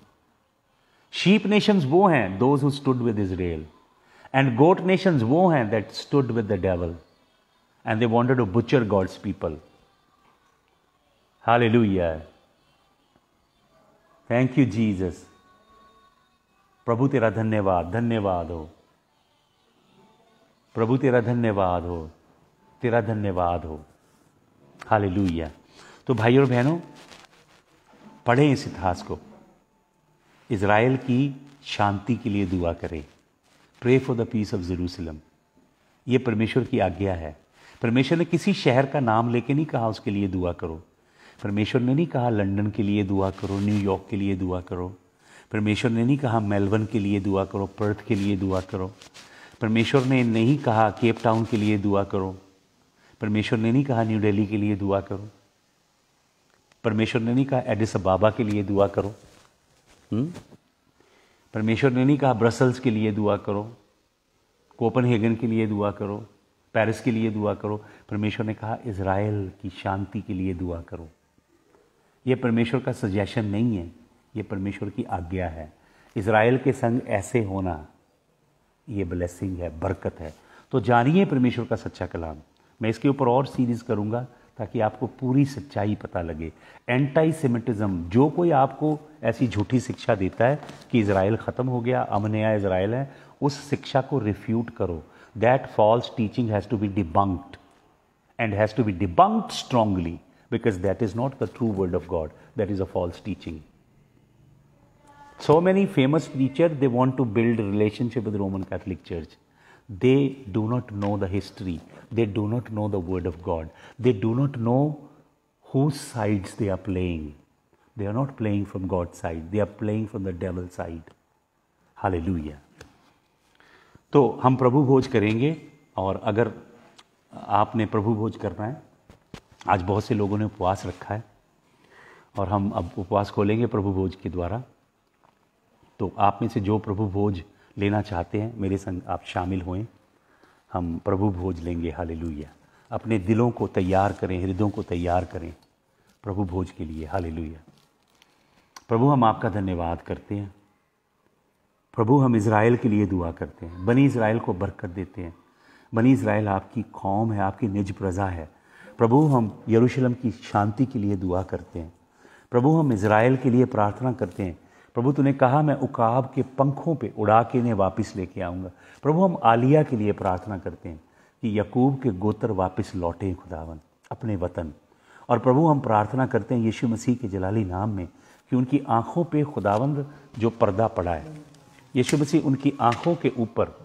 sheep nations वो हैं those who stood with Israel and goat nations वो हैं that with the devil and they wanted to butcher God's people हाल Hallelujah. थैंक यू जीसस प्रभु तेरा धन्यवाद धन्यवाद हो प्रभु तेरा धन्यवाद हो तेरा धन्यवाद हो हालेलुया तो भाई और बहनों पढ़ें इस इतिहास को इसराइल की शांति के लिए दुआ करें pray for the peace of Jerusalem ये परमेश्वर की आज्ञा है परमेश्वर ने किसी शहर का नाम लेके नहीं कहा उसके लिए दुआ करो परमेश्वर ने नहीं कहा लंदन के लिए दुआ करो न्यूयॉर्क के लिए दुआ करो परमेश्वर ने नहीं कहा मेलबर्न के लिए दुआ करो पर्थ के लिए दुआ करो परमेश्वर ने नहीं कहा केप टाउन के लिए दुआ करो परमेश्वर ने नहीं कहा न्यू दिल्ली के लिए दुआ करो परमेश्वर ने नहीं कहा एडिस बाबा के लिए दुआ करो हुँ? हम्म? परमेश्वर ने नहीं कहा ब्रसल्स के लिए दुआ करो कोपनहेगन के लिए दुआ करो पेरिस के लिए दुआ करो परमेश्वर ने कहा इसराइल की शांति के लिए दुआ करो ये परमेश्वर का सजेशन नहीं है ये परमेश्वर की आज्ञा है इसराइल के संग ऐसे होना ये ब्लेसिंग है बरकत है तो जानिए परमेश्वर का सच्चा कलाम मैं इसके ऊपर और सीरीज़ करूँगा ताकि आपको पूरी सच्चाई पता लगे एंटी सेमेटिज़म जो कोई आपको ऐसी झूठी शिक्षा देता है कि इसराइल ख़त्म हो गया अमनया इसराइल है उस शिक्षा को रिफ्यूट करो that false teaching has to be debunked and has to be debunked strongly because that is not the true word of God that is a false teaching so many famous teacher they want to build relationship with Roman Catholic church they do not know the history they do not know the Word of God. They do not know whose sides they are playing. They are not playing from God's side, they are playing from the devil's side. Hallelujah. तो हम प्रभु भोज करेंगे और अगर आपने प्रभु भोज करना है आज बहुत से लोगों ने उपवास रखा है और हम अब उपवास खोलेंगे प्रभु भोज के द्वारा तो आप में से जो प्रभु भोज लेना चाहते हैं मेरे संग आप शामिल होएं हम प्रभु भोज लेंगे हाले अपने दिलों को तैयार करें हृदयों को तैयार करें प्रभु भोज के लिए हाले प्रभु हम आपका धन्यवाद करते हैं प्रभु हम इसराइल के लिए दुआ करते हैं बनी इसराइल को बरकत देते हैं बनी इसराइल आपकी कौम है आपकी निज प्रजा है प्रभु हम यरूशलेम की शांति के लिए दुआ करते हैं प्रभु हम इसराइल के लिए प्रार्थना करते हैं प्रभु तूने कहा मैं उकाब के पंखों पे उड़ा के इन्हें वापस लेके आऊँगा प्रभु हम आलिया के लिए प्रार्थना करते हैं कि यकूब के गोत्र वापस लौटे खुदावन अपने वतन और प्रभु हम प्रार्थना करते हैं यीशु मसीह के जलाली नाम में कि उनकी आँखों पे खुदावंद जो पर्दा पड़ा है यीशु मसीह उनकी आँखों के ऊपर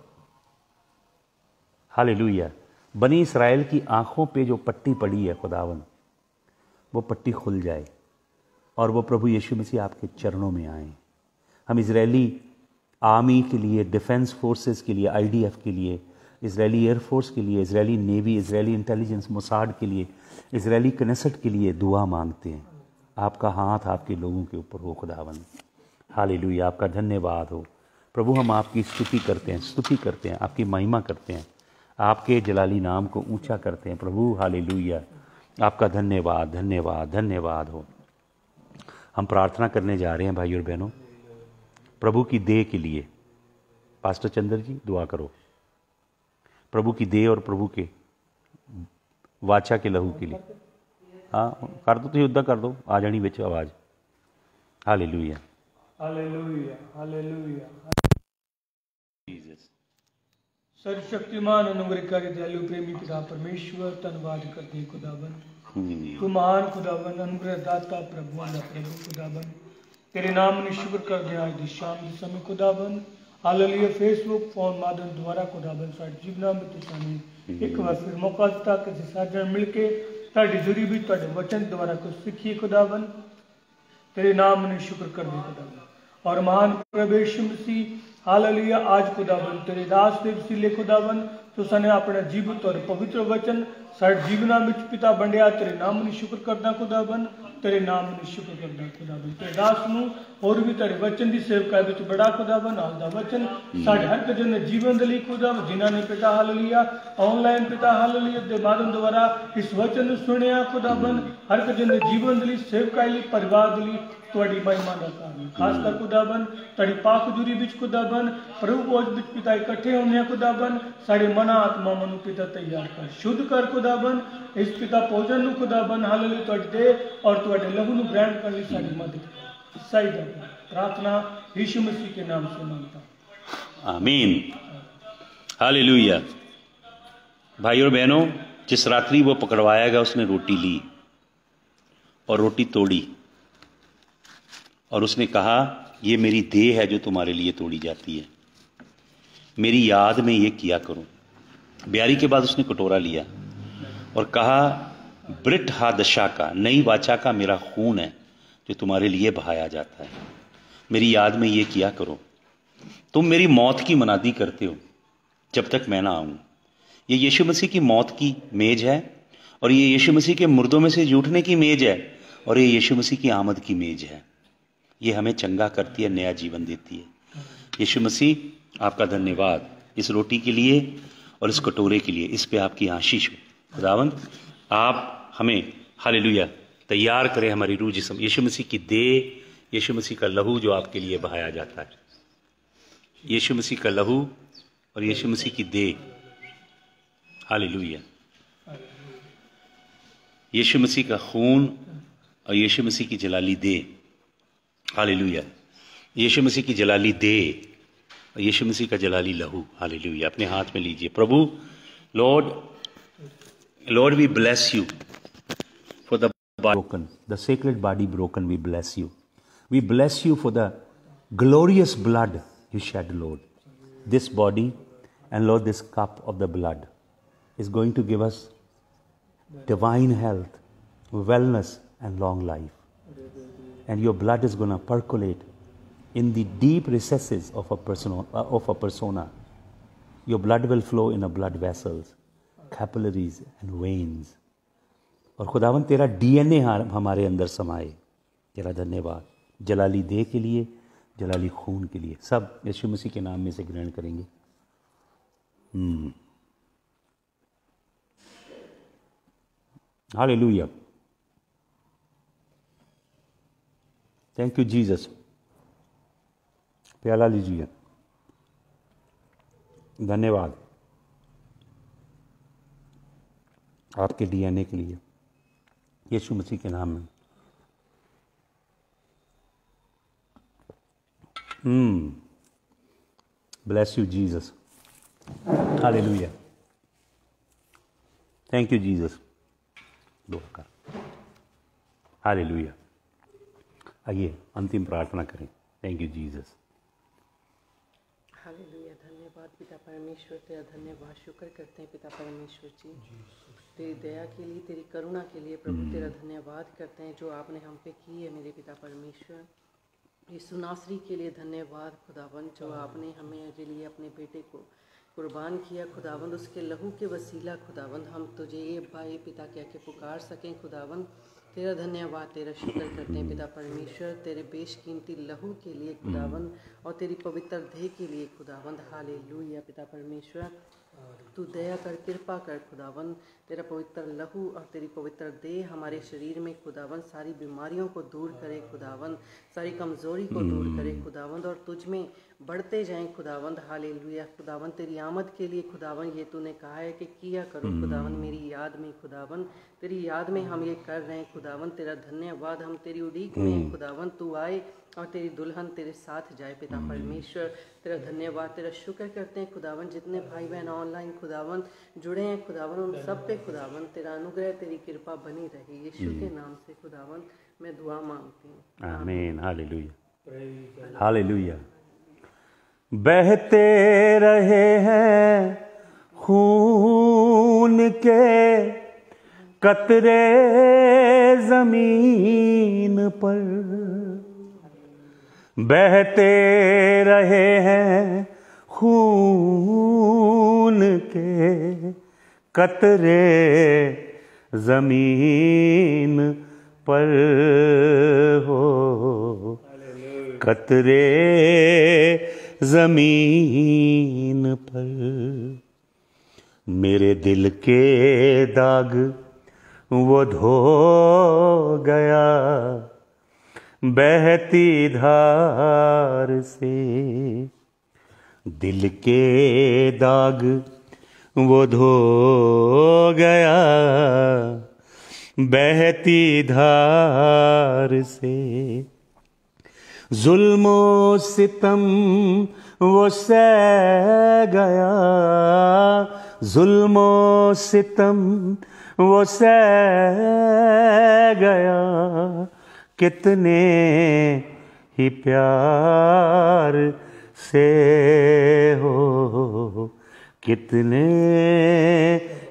हाल बनी इसराइल की आँखों पे जो पट्टी पड़ी है खुदावन वो पट्टी खुल जाए और वो प्रभु यीशु मसीह आपके चरणों में आएँ हम इसराइली आर्मी के लिए डिफेंस फोर्सेस के लिए आईडीएफ के लिए इसराइली एयरफोर्स के लिए Israeli navy Israeli intelligence Mossad के लिए इसराइली कनेसट के लिए दुआ मांगते हैं आपका हाथ आपके लोगों के ऊपर हो खुदावन हालेलुया आपका धन्यवाद हो प्रभु हम आपकी स्तुति करते हैं स्तुति करते हैं आपकी महिमा करते हैं आपके जलाली नाम को ऊंचा करते हैं प्रभु हाल आपका धन्यवाद धन्यवाद धन्यवाद हो हम प्रार्थना करने जा रहे हैं भाई और बहनों प्रभु की देह के लिए पास्टर चंद्र जी दुआ करो प्रभु की देह और प्रभु के वाचा के लहू के लिए हाँ कर दो तुम तो उदा कर दो आ जानी बिच आवाज़ हाले लुया सर्वशक्तिमान अनुग्रहकारी दयालु प्रेमी पिता परमेश्वर धन्यवाद करते खुदाबन तू महान खुदाबन अनुग्रह दाता प्रभु प्रभु खुदाबन तेरे नाम ने शुक्र कर दिया आज दिस शाम दिस समय खुदाबंद हालेलुया फेसबुक फोन माध्यम द्वारा खुदाबंद साथ जीवना में तुसाने एक बार फिर मौका दिता कि जिस आजन मिलके ताड़ी जुरी भी ताड़ी वचन द्वारा कुछ सीखिए खुदाबंद तेरे नाम ने शुक्र कर दिया खुदाबंद और महान प्रवेश मसीह हालेलुया आज खुदाबंद तेरे दास ने उसी ले खुदाबंद तुसाने तो अपना जीवित और पवित्र वचन साथ जीवना में पिता बंडिया तेरे नाम ने शुक्र करना बन ਤੇਰੇ ਨਾਮ ਨੂੰ ਸ਼ੁਕਰ ਕਰਦਾ ਖੁਦਾ ਤੇਰੇ ਦਾਸ ਨੂੰ ਹੋਰ ਵੀ ਤੁਹਾਡੇ ਵਚਨ ਦੀ ਸੇਵਕਾ ਵਿੱਚ ਬੜਾ ਖੁਦਾ ਨਾਲ ਦਾ ਵਚਨ ਸਾਡੇ ਹਰ ਕਿਸੇ ਨੇ ਜੀਵਨ ਦੇ ਲਈ ਖੁਦਾ ਜਿਨ੍ਹਾਂ ਨੇ ਪਿਤਾ ਹਲ ਲਿਆ ਆਨਲਾਈਨ ਪਿਤਾ ਹਲ ਲਿਆ ਦੇ ਮਾਧਿਅਮ ਦੁਆਰਾ ਇਸ ਵਚਨ ਨੂੰ ਸੁਣਿਆ ਬਣ ਹਰ ਕਿਸੇ ਨੇ ਜੀਵਨ ਦੇ ਲਈ ਸੇਵਕਾਈ ਲਈ ਪਰਿਵਾਰ ਦੇ ਲਈ ਤੁਹਾਡੀ ਮਹਿਮਾ ਦਾ ਕਾਰਨ ਖਾਸ ਕਰ ਬਣ ਤੁਹਾਡੀ ਪਾਕ ਜੁਰੀ ਵਿੱਚ ਬਣ ਪ੍ਰਭੂ ਕੋਜ ਵਿੱਚ ਪਿਤਾ ਇਕੱਠੇ ਹੋਣੇ ਆ ਬਣ ਸਾਡੇ ਮਨ ਆਤਮਾ ਮਨ ਨੂੰ ਪਿਤਾ ਤਿਆਰ ਕਰ ਸ਼ੁੱਧ ਕਰ ਬਣ ਇਸ ਪਿਤਾ ਪੋਜਨ ਨੂੰ ਖੁਦਾਵੰ ਲਈ ਤੁਹਾਡੇ ਔਰ ਤੁਹਾਡੇ ਲਹੂ ਨੂੰ ਗ੍ਰਹਿਣ ਕਰਨ ਲਈ ਸਾਡੀ ਮਦਦ सही प्रार्थना यीशु मसीह के नाम से मांगता आमीन हालेलुया भाई और बहनों जिस रात्रि वो पकड़वाया गया उसने रोटी ली और रोटी तोड़ी और उसने कहा ये मेरी देह है जो तुम्हारे लिए तोड़ी जाती है मेरी याद में ये किया करो ब्यारी के बाद उसने कटोरा लिया और कहा ब्रिट हादशा का नई वाचा का मेरा खून है जो तुम्हारे लिए बहाया जाता है मेरी याद में ये किया करो तुम मेरी मौत की मनादी करते हो जब तक मैं ना आऊं ये यीशु मसीह की मौत की मेज है और ये यीशु मसीह के मुर्दों में से जूठने की मेज है और ये यीशु मसीह की आमद की मेज है ये हमें चंगा करती है नया जीवन देती है यीशु मसीह आपका धन्यवाद इस रोटी के लिए और इस कटोरे के लिए इस पे आपकी आशीष हो खुदावंत आप हमें हालेलुया तैयार करे हमारी रूह जिसम यीशु मसीह की दे यीशु मसीह का लहू जो आपके लिए बहाया जाता है यीशु मसीह का लहू और यीशु मसीह की दे हाल यीशु मसीह का खून और यीशु मसीह की जलाली दे हाल यीशु मसीह की जलाली दे और यीशु मसीह का जलाली लहू हाल अपने हाथ में लीजिए प्रभु Lord Lord we bless you broken, the sacred body broken, we bless you. We bless you for the glorious blood you shed, Lord. This body and, Lord, this cup of the blood is going to give us divine health, wellness, and long life. And your blood is going to percolate in the deep recesses of a, persona, uh, of a persona. Your blood will flow in the blood vessels, capillaries, and veins और खुदावन तेरा DNA हमारे अंदर समाए तेरा धन्यवाद जलाली देह के लिए जलाली खून के लिए सब यशु मसीह के नाम में से ग्रहण करेंगे hallelujah thank you Jesus प्याला लीजिए धन्यवाद आपके डीएनए के लिए यीशु मसीह के नाम में hmm bless you Jesus hallelujah thank you Jesus दुआ हाले हालेलुया आइए अंतिम प्रार्थना करें थैंक यू जीसस हालेलुया धन्यवाद पिता परमेश्वर तेरा धन्यवाद शुक्र करते हैं पिता परमेश्वर जी तेरी दया के लिए तेरी करुणा के लिए प्रभु तेरा हम्म। धन्यवाद करते हैं जो आपने हम पे की है मेरे पिता परमेश्वर यीशु सुनासरी के लिए धन्यवाद खुदावन जो हाँ। आपने हमें के लिए अपने बेटे को कुर्बान किया खुदावंद उसके लहू के वसीला खुदावंद हम तुझे ये भाई पिता कह के पुकार सकें खुदावंद तेरा धन्यवाद तेरा शुक्र करते हैं पिता परमेश्वर तेरे बेशकीमती लहू के लिए खुदावंद हम्म। और तेरी पवित्र देह के लिए खुदावंद हाले लू पिता परमेश्वर तू दया कर कृपा कर खुदावन तेरा पवित्र लहू और तेरी पवित्र देह हमारे शरीर में खुदावन सारी बीमारियों को दूर करे खुदावन सारी कमज़ोरी को दूर करे खुदावन और तुझ में बढ़ते जाएं खुदावंद हाल लुया खुदावंद तेरी आमद के लिए खुदावन ये तूने कहा है कि किया करो हम्म। खुदावन मेरी याद में खुदावन तेरी याद में हम ये कर रहे हैं खुदावन तेरा धन्यवाद हम तेरी उड़ीक में हम्म। खुदावन तू आए और तेरी दुल्हन तेरे साथ जाए पिता हम्म। परमेश्वर तेरा धन्यवाद तेरा शुक्र करते हैं खुदावन जितने भाई बहन ऑनलाइन खुदावन जुड़े हैं खुदावन उन सब पे खुदावन तेरा अनुग्रह तेरी कृपा बनी रहे यीशु के नाम से खुदावन मैं दुआ मांगती हूँ आमीन हालेलुया हालेलुया बहते रहे हैं खून के कतरे जमीन पर बहते रहे हैं खून के कतरे जमीन पर हो कतरे जमीन पर मेरे दिल के दाग वो धो गया बहती धार से दिल के दाग वो धो गया बहती धार से जुल्मो सितम वो सह गया जुल्मो सितम वो सह गया कितने ही प्यार से हो कितने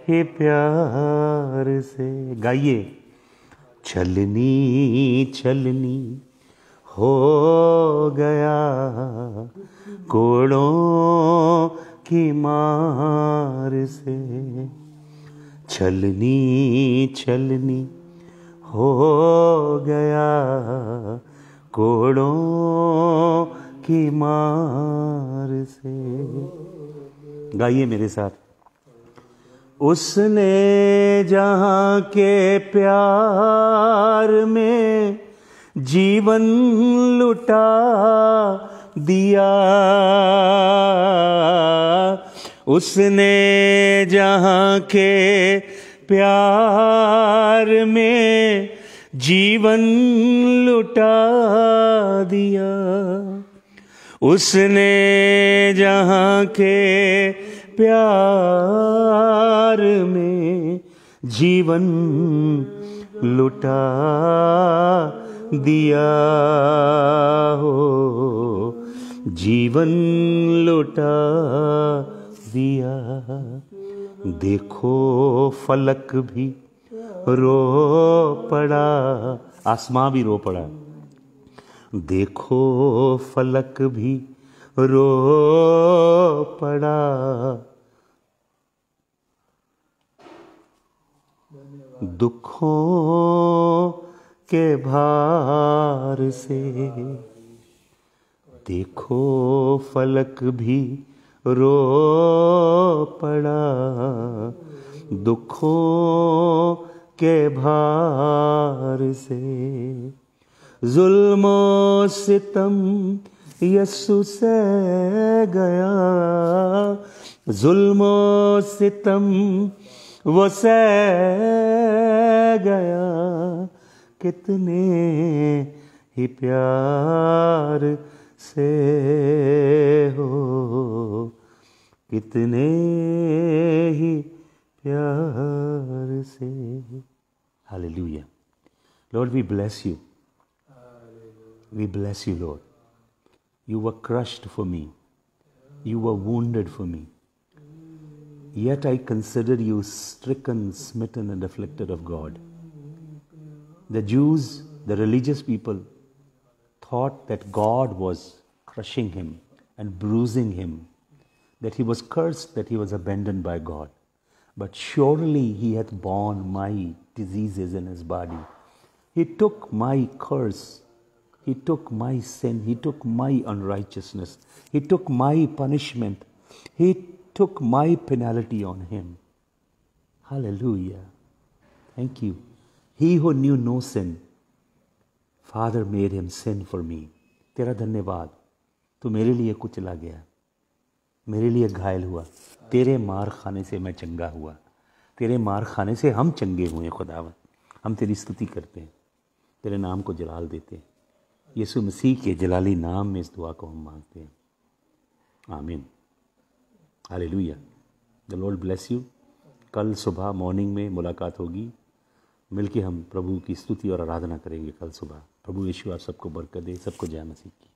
ही प्यार से गाइए छलनी छलनी हो गया कोड़ों की मार से छलनी छलनी हो गया कोड़ों की मार से गाइए मेरे साथ उसने जहाँ के प्यार में जीवन लुटा दिया उसने जहाँ के प्यार में जीवन लुटा दिया उसने जहाँ के प्यार में जीवन लुटा दिया हो जीवन लुटा दिया देखो फलक भी रो पड़ा आसमां भी रो पड़ा देखो फलक भी रो पड़ा दुखों के भार से देखो फलक भी रो पड़ा दुखों के भार से जुल्मो सितम यसु से गया जुल्मो सितम वो से गया कितने ही प्यार से हो कितने ही प्यार से hallelujah Lord, we bless you. We bless you, Lord. You were crushed for me. You were wounded for me. Yet I consider you stricken, smitten, and afflicted of God the Jews, the religious people, thought that God was crushing him and bruising him, that he was cursed, that he was abandoned by God. But surely he hath borne my diseases in his body. He took my curse. He took my sin. He took my unrighteousness. He took my punishment. He took my penalty on him. Hallelujah. Thank you. He who knew no sin, Father made him sin for me. तेरा धन्यवाद तू मेरे लिए कुचला गया मेरे लिए घायल हुआ तेरे मार खाने से मैं चंगा हुआ तेरे मार खाने से हम चंगे हुए खुदावन हम तेरी स्तुति करते हैं तेरे नाम को जलाल देते हैं यीशु मसीह के जलाली नाम में इस दुआ को हम मांगते हैं आमीन hallelujah the Lord bless you कल सुबह मॉर्निंग में मुलाकात होगी मिलके हम प्रभु की स्तुति और आराधना करेंगे कल सुबह प्रभु यीशु आप सबको बरकत दे सबको जय मसीह की